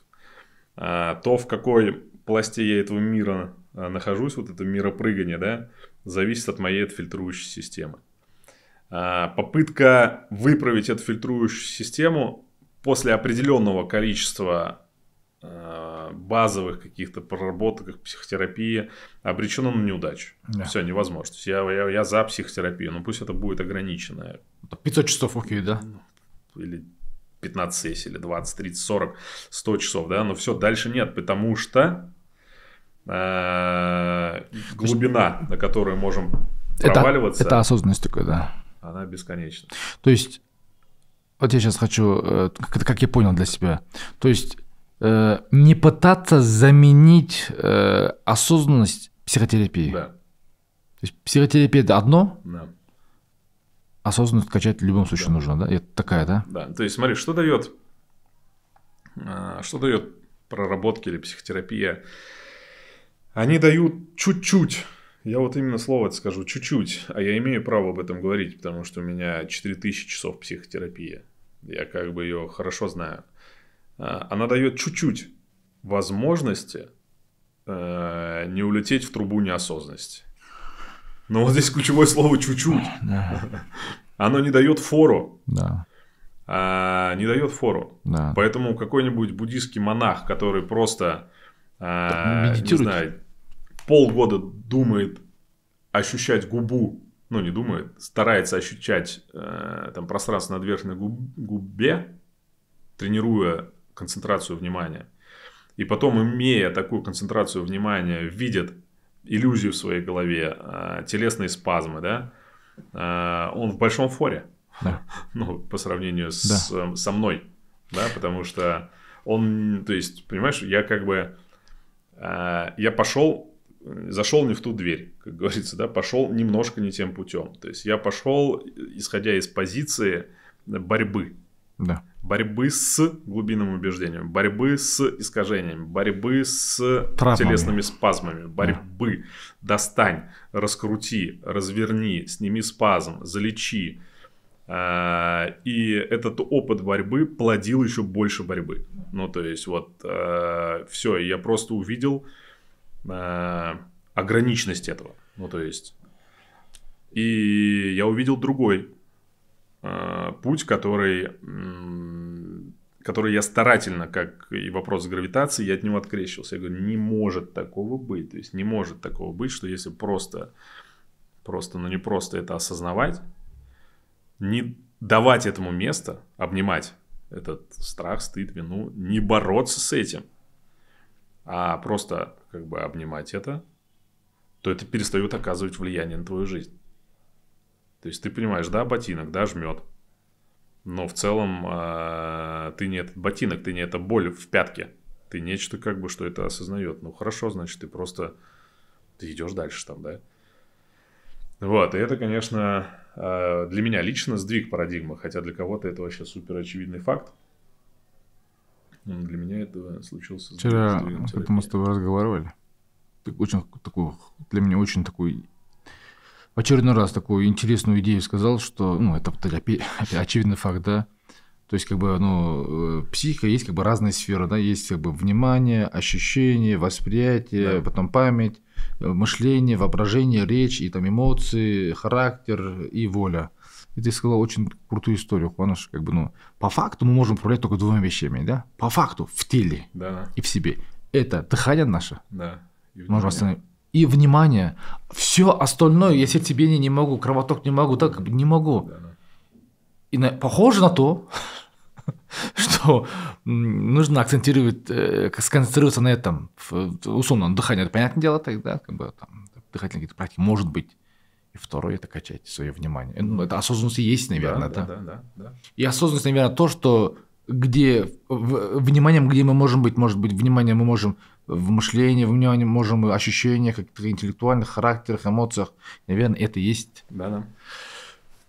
А то, в какой пласте я этого мира э, нахожусь, вот это миропрыгание, да, зависит от моей отфильтрующей системы. А, попытка выправить эту фильтрующую систему после определенного количества а, базовых каких-то проработок психотерапии обречена на неудачу. Да. Все, невозможно. Я, я, я за психотерапию, но пусть это будет ограниченное. 500 часов, окей, да? Ну, или 15 сессий, или 20, 30, 40, 100 часов, да? Но все, дальше нет, потому что Э, глубина, на которую можем проваливаться. Это, это осознанность такой, да. Она бесконечна. То есть, вот я сейчас хочу, э, как, как я понял для себя, то есть э, не пытаться заменить осознанность психотерапии. Да. То есть психотерапия это одно, да. осознанность качать в любом случае да. нужно, да? Это такая, да? Да. То есть, смотри, что дает, что дает проработки или психотерапия они дают чуть-чуть я вот именно слово это скажу чуть-чуть, а я имею право об этом говорить, потому что у меня 4000 часов психотерапии. Я как бы ее хорошо знаю. А, она дает чуть-чуть возможности э, не улететь в трубу неосознанности. Но вот здесь ключевое слово чуть-чуть. Да. <laughs> Оно не дает фору. Да. А, не дает фору. Да. Поэтому какой-нибудь буддийский монах, который просто а, не знаю, полгода думает ощущать губу, ну не думает, старается ощущать э, там пространство над верхней губ, губе, тренируя концентрацию внимания. И потом, имея такую концентрацию внимания, видит иллюзию в своей голове, э, телесные спазмы, да, э, он в большом форе. Да. <laughs> Ну, по сравнению с, да. со мной, да, потому что он, то есть, понимаешь, я как бы Э, я пошел, э, зашел не в ту дверь, как говорится, да, пошел немножко не тем путем. То есть я пошел, исходя из позиции борьбы. Да. Борьбы с глубинным убеждением, борьбы с искажениями, борьбы с Травмами. телесными спазмами, борьбы. Да. Достань, раскрути, разверни, сними спазм, залечи. Э, и этот опыт борьбы плодил еще больше борьбы. Ну, то есть, вот, э, все, я просто увидел э, ограниченность этого. Ну, то есть, и я увидел другой э, путь, который, э, который я старательно, как и вопрос гравитации, я от него открещивался. Я говорю, не может такого быть. То есть, не может такого быть, что если просто, просто, ну, не просто это осознавать, не давать этому место, обнимать, этот страх, стыд, вину, не бороться с этим, а просто как бы обнимать это, то это перестает оказывать влияние на твою жизнь. То есть ты понимаешь, да, ботинок, да, жмет, но в целом а, ты не этот ботинок, ты не эта боль в пятке, ты нечто как бы, что это осознает. Ну хорошо, значит, ты просто ты идешь дальше там, да. Вот, и это, конечно, Э, для меня лично сдвиг парадигмы, хотя для кого-то это вообще супер очевидный факт. для меня это случился сдвиг. Вчера сдвиг мы с тобой разговаривали. Ты очень такой, для меня очень такой очередной раз такую интересную идею сказал, что, ну, это, это <laughs> очевидный факт, да, то есть, как бы, ну, э, психика есть как бы разные сферы, да, есть как бы внимание, ощущение, восприятие, да. потом память мышление, воображение, речь, и там эмоции, характер и воля. И ты сказал очень крутую историю, Хуаныш, как бы, ну, по факту мы можем управлять только двумя вещами, да? По факту, в теле да. и в себе. Это дыхание наше. Да. И можем остановить. И внимание. Все остальное, я сердцебиение не могу, кровоток не могу, так не могу. Да, да. И на, похоже на то, <laughs> что нужно акцентировать, э, сконцентрироваться на этом, условно, дыхание, Это понятное дело тогда, как бы там, дыхательные какие-то практики, может быть. И второе – это качать свое внимание. Ну, это осознанность есть, наверное, да, да? Да, да, да. И осознанность, наверное, то, что где в, вниманием, где мы можем быть, может быть, внимание мы можем в мышлении, внимание мы можем в ощущениях, каких-то интеллектуальных характерах, эмоциях. Наверное, это есть. Да, да.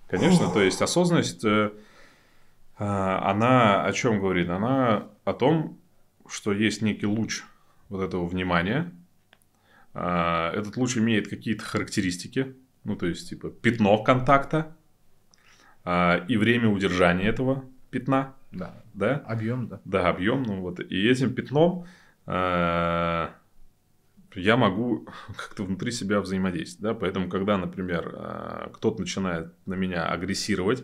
Конечно, то есть осознанность э, а, она о чем говорит? Она о том, что есть некий луч вот этого внимания. А, этот луч имеет какие-то характеристики, ну то есть типа пятно контакта а, и время удержания этого пятна. Да. да? Объем, да. Да, объем, ну вот. И этим пятном я могу <laughs> как-то внутри себя взаимодействовать, да, поэтому когда, например, кто-то начинает на меня агрессировать,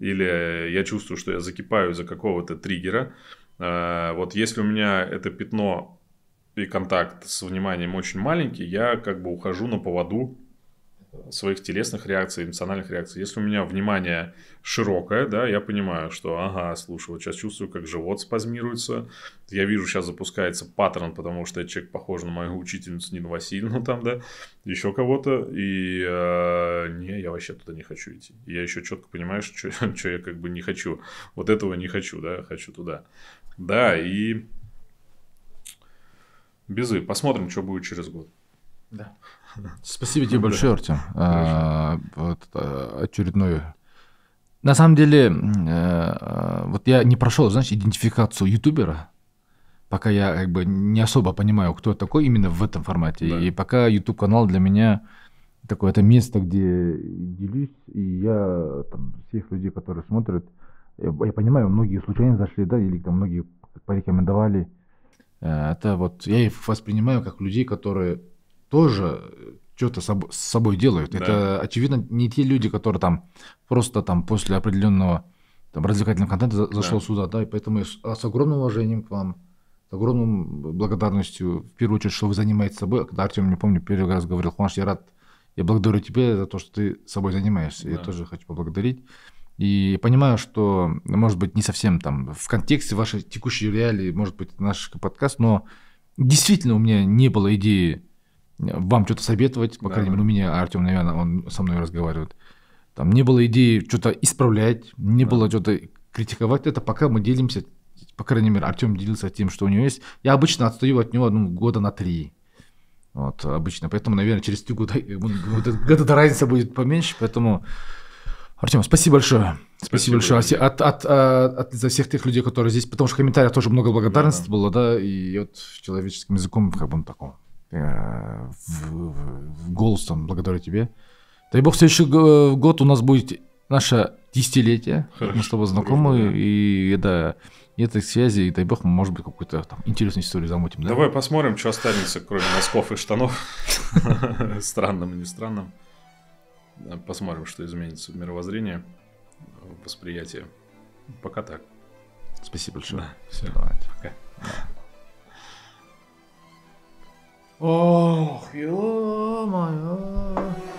или я чувствую, что я закипаю из-за какого-то триггера. А, вот если у меня это пятно и контакт с вниманием очень маленький, я как бы ухожу на поводу своих телесных реакций, эмоциональных реакций. Если у меня внимание широкое, да, я понимаю, что, ага, слушай, вот сейчас чувствую, как живот спазмируется, я вижу, сейчас запускается паттерн, потому что этот человек похож на мою учительницу Нину Васильевну там, да, еще кого-то, и э, не, я вообще туда не хочу идти. Я еще четко понимаю, что, <laughs> что я как бы не хочу. Вот этого не хочу, да, хочу туда. Да, и... Безы, посмотрим, что будет через год. Да. Спасибо тебе ну, большое, Артем. А, вот а, очередной на самом деле, э, а, вот я не прошел, знаешь, идентификацию ютубера, пока я как бы не особо понимаю, кто такой именно в этом формате. И пока YouTube канал для меня такое это место, где делюсь, и я там всех людей, которые смотрят, я, я понимаю, многие случайно зашли, да, или там многие порекомендовали. Э, это вот я их воспринимаю как людей, которые тоже э, что-то с собой делают. Да. Это, очевидно, не те люди, которые там просто там после определенного там, развлекательного контента зашел да. сюда, да, и поэтому я с а, огромным уважением к вам, с огромным э, благодарностью, в первую очередь, что вы занимаетесь собой. Когда Артем, не помню, первый раз говорил, Хуанш, я рад, я благодарю тебя за то, что ты собой занимаешься. Да. Я тоже хочу поблагодарить. И понимаю, что, может быть, не совсем там в контексте вашей текущей реалии, может быть, наш подкаст, но действительно у меня не было идеи вам что-то советовать, по да. крайней мере, у меня Артем, наверное, он со мной разговаривает. Там не было идеи что-то исправлять, не да. было что-то критиковать. Это пока мы делимся, по крайней мере, Артем делился тем, что у него есть. Я обычно отстаю от него ну, года на три. Вот, обычно. Поэтому, наверное, через три года, года разница будет поменьше. Поэтому Артем, спасибо большое. Спасибо, спасибо большое а от, от, от, а, от, за всех тех людей, которые здесь, потому что в комментариях тоже много благодарности да. было, да, и вот человеческим языком как бы такого. Э, голос там, благодарю тебе. Дай бог, в следующий э, год у нас будет наше десятилетие. Хорошо. Мы с тобой знакомы, Дружно, да. и да, этой связи, и дай бог, мы, может быть, какую-то там интересную историю замутим. Да? Давай посмотрим, что останется, кроме носков и штанов. <laughs> Странным и не странным. Посмотрим, что изменится в мировоззрении, восприятие. Пока так. Спасибо большое. Да, все. Давайте. Пока. Oh, yeah, oh my God.